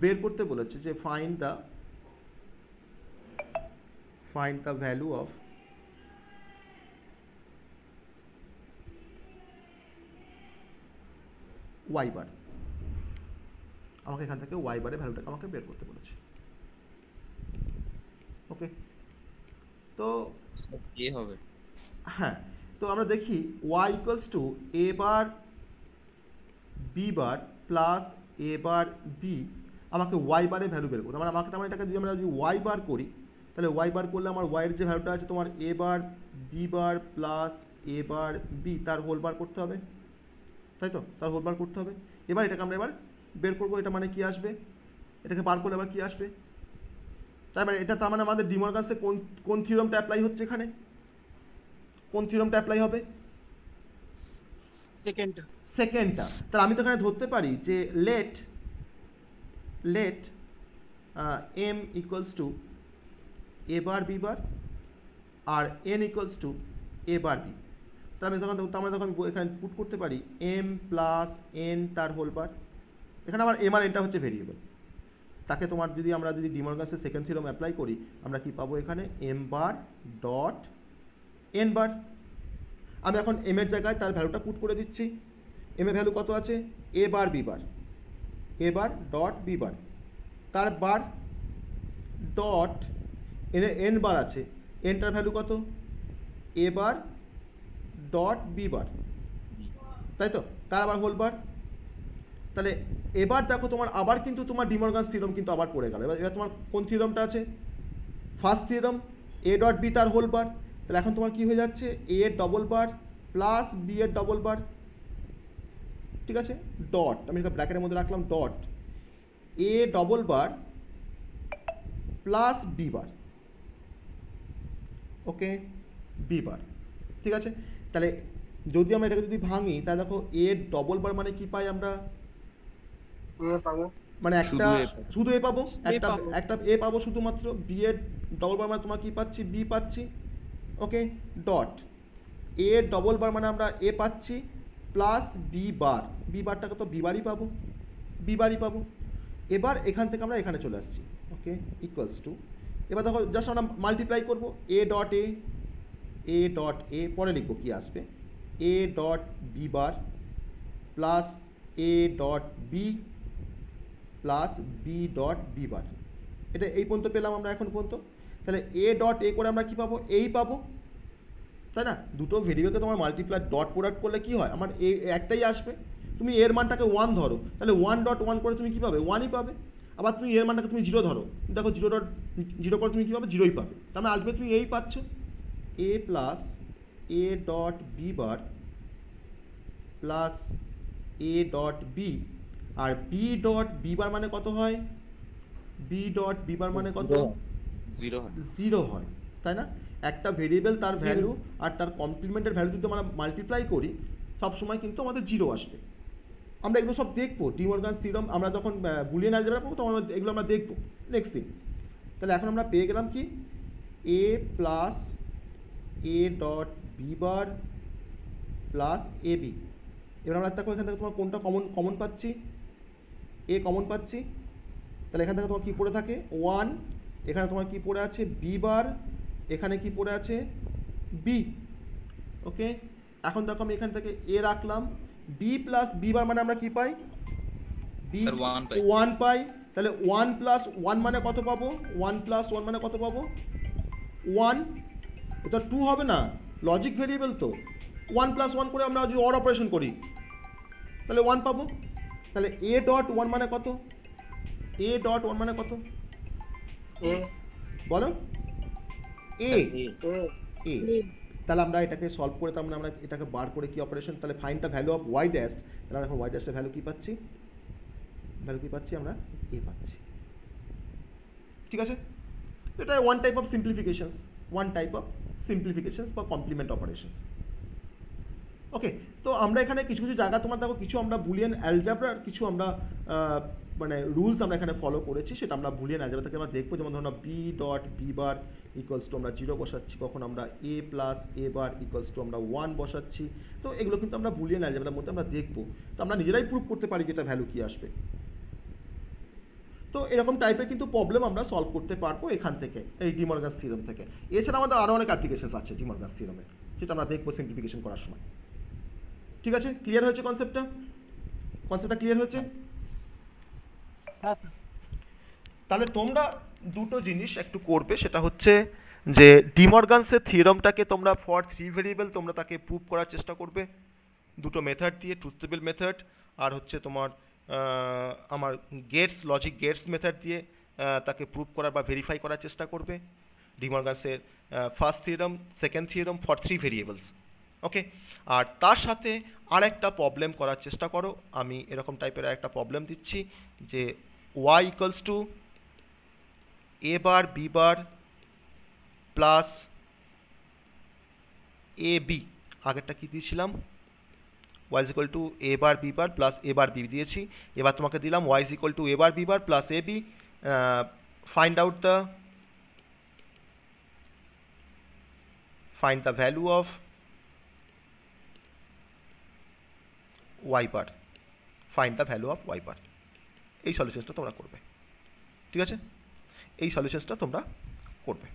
বের করতে বলেছে যে find the find the value of Y bar আমাকে এখান থেকে ওয়াই বারে ভ্যালুটাকে আমাকে বের করতে বলেছে ওকে তো এ হবে হ্যাঁ তো আমরা দেখি Y equals to A bar B bar plus A bar B আমাকে ওয়াই বারে ভ্যালু বের করতে মানে আমাকে তেমন মানে এটাকে যদি আমরা যদি ওয়াই বার করি তাহলে ওয়াই বার করলে আমার ওয়াইয়ের যে ভ্যালুটা আছে তোমার A bar B bar plus A bar B তার হোল বার করতে হবে তাই তো তার হোল বার করতে হবে এবার এটাকে আমরা এবার বের করবো এটা মানে কি আসবে এটাকে বার করলে আবার কি আসবে মানে এটা তার মানে আমাদের ডিমরগানসে কোন কোন থিওরামটা অ্যাপ্লাই হচ্ছে এখানে কোন থিওরামটা অ্যাপ্লাই হবে সেকেন্ডটা সেকেন্ডটা তাহলে আমি তো এখানে ধরতে পারি যে let let M equals to A bar B bar আর N equals to A bar B তাহলে আমি তখন তার মানে তখন এখানে পুট করতে পারি এম প্লাস এন তার হোল বার এখানে আমার এম আর এটা হচ্ছে ভেরিয়েবল তাকে তোমার যদি আমরা যদি ডিমর্গাসের সেকেন্ড থিরম অ্যাপ্লাই করি আমরা কি পাবো এখানে M bar dot N bar আমি এখন এম এর জায়গায় তার ভ্যালুটা পুট করে দিচ্ছি এম এর ভ্যালু কত আছে A bar B bar A bar dot B bar তার bar dot N N bar আছে এনটার ভ্যালু কত এ বার ডট বি বার তাই তো তার আবার হোল বার তাহলে এবার দেখো তোমার আবার কিন্তু তোমার ডিমরগান থিরম কিন্তু আবার পড়ে গেল এবার এবার তোমার কোন থিরমটা আছে first theorem A dot B তার হোল বার তাহলে এখন তোমার কি হয়ে যাচ্ছে এ এর ডবল বার প্লাস বি এর ডবল বার ঠিক আছে ডট আমি এটা ব্র্যাকেটের মধ্যে রাখলাম dot A double bar plus B bar okay B bar ঠিক আছে তাহলে যদি আমরা এটাকে যদি ভাঙি তাহলে দেখো এ ডবল বার মানে কি পাই আমরা মানে একটা শুধু এ পাবো একটা একটা এ পাবো শুধুমাত্র বি এর ডবল বার মানে তোমার কি পাচ্ছি বি পাচ্ছি ওকে ডট এ ডবল বার মানে আমরা এ পাচ্ছি প্লাস বি বার বি বারটাকে তো বিবারই পাবো বি বারই পাবো এবার এখান থেকে আমরা এখানে চলে আসছি ওকে ইকুয়ালস টু এবার দেখো জাস্ট আমরা মাল্টিপ্লাই করবো A dot A A dot A পরে লিখবো কী আসবে A dot B bar plus A dot B plus B dot B bar এটা এই পর্যন্ত পেলাম আমরা এখন পর্যন্ত তাহলে এ ডট এ করে আমরা কি পাবো এই পাবো তাই না দুটো ভেরিয়েবলকে তোমার মাল্টিপ্লাই ডট প্রোডাক্ট করলে কি হয় আমার এ একটাই আসবে তুমি এর মানটাকে ওয়ান ধরো তাহলে ওয়ান ডট ওয়ান করে তুমি কী পাবে ওয়ানই পাবে আবার তুমি এর মানটাকে তুমি জিরো ধরো দেখো জিরো ডট জিরো করে তুমি কী পাবে জিরোই পাবে তার মানে আসবে তুমি এই পাচ্ছ A plus A dot B bar plus A dot B আর বি ডট বি বার মানে কত হয় বি ডট বি বার মানে কত জিরো হয় জিরো হয় তাই না একটা ভেরিয়েবল তার ভ্যালু আর তার কমপ্লিমেন্টের ভ্যালু যদি আমরা মাল্টিপ্লাই করি সব সময় কিন্তু আমাদের জিরো আসবে আমরা এগুলো সব দেখবো ডিমর্গান সিরম আমরা যখন বুলিয়ান না যাবে তখন এগুলো আমরা দেখবো নেক্সট দিন তাহলে এখন আমরা পেয়ে গেলাম কি A plus A dot B bar plus A B এবার আমরা একটা এখান থেকে তোমার কোনটা কমন কমন পাচ্ছি এ কমন পাচ্ছি তাহলে এখান থেকে তোমার কী পড়ে থাকে ওয়ান এখানে তোমার কি পড়ে আছে বি বার এখানে কি পড়ে আছে বি ওকে এখন দেখো আমি এখান থেকে এ রাখলাম বি প্লাস বি বার মানে আমরা কি পাই বি ওয়ান পাই তাহলে ওয়ান প্লাস ওয়ান মানে কত পাবো ওয়ান প্লাস ওয়ান মানে কত পাবো ওয়ান এটা টু হবে না লজিক ভেরিয়েবল তো ওয়ান প্লাস ওয়ান করে আমরা যদি অর অপারেশন করি তাহলে ওয়ান পাবো তাহলে এ ডট ওয়ান মানে কত এ ডট ওয়ান মানে কত বলো এ এ আচ্ছা, তাহলে আমরা এটাকে সলভ করে তাহলে মানে আমরা এটাকে বার করে কি অপারেশন তাহলে ফাইনটা ভ্যালু অফ ওয়াই ড্যাশ তাহলে আমরা এখন ওয়াই ড্যাশের ভ্যালু কি পাচ্ছি ভ্যালু কি পাচ্ছি আমরা এ পাচ্ছি ঠিক আছে এটা one type of simplifications one type of simplifications বা কমপ্লিমেন্ট অপারেশনস ওকে তো আমরা এখানে কিছু কিছু জায়গা তোমার দেখো কিছু আমরা বুলিয়ান অ্যালজাবরার কিছু আমরা মানে রুলস আমরা এখানে ফলো করেছি সেটা আমরা বুলিয়ান অ্যালজাবর থেকে আমরা দেখবো যেমন ধরো B dot B bar equals to আমরা জিরো বসাচ্ছি কখন আমরা A plus A bar equals to আমরা ওয়ান বসাচ্ছি তো এগুলো কিন্তু আমরা বুলিয়ান অ্যালজাবরার মধ্যে আমরা দেখবো তো আমরা নিজেরাই প্রুভ করতে পারি যেটা ভ্যালু কী আসবে তো এরকম টাইপের কিন্তু প্রবলেম আমরা সলভ করতে পারবো এখান থেকে এই ডিমর্গাস থিরম থেকে এছাড়া আমাদের আরও অনেক অ্যাপ্লিকেশন আছে ডিমর্গাস থিরমের সেটা আমরা দেখবো সিম্পলিফিকেশন করার সময় ঠিক আছে ক্লিয়ার হয়েছে কনসেপ্টটা কনসেপ্টটা ক্লিয়ার হয়েছে হ্যাঁ, তাহলে তোমরা দুটো জিনিস একটু করবে সেটা হচ্ছে যে ডিমর্গানসের থিওরামটাকে তোমরা ফর থ্রি ভেরিয়েবল তোমরা তাকে প্রুভ করার চেষ্টা করবে দুটো মেথড দিয়ে ট্রুথেবল মেথড আর হচ্ছে তোমার আমার গেটস লজিক গেটস মেথড দিয়ে তাকে প্রুভ করার বা ভেরিফাই করার চেষ্টা করবে ডিমর্গানসের first theorem second theorem for three variables okay আর তার সাথে আর একটা প্রবলেম করার চেষ্টা করো আমি এরকম টাইপের একটা প্রবলেম দিচ্ছি যে Y equals to A bar B bar plus A B আগেরটা কী দিয়েছিলাম Y is equal to A bar B bar plus A bar B দিয়েছি এবার তোমাকে দিলাম Y is equal to A bar B bar plus A B find out the find the value of Y find the value of Y এই সলিউশনসটা তোমরা করবে ঠিক আছে এই সলিউশনসটা তোমরা করবে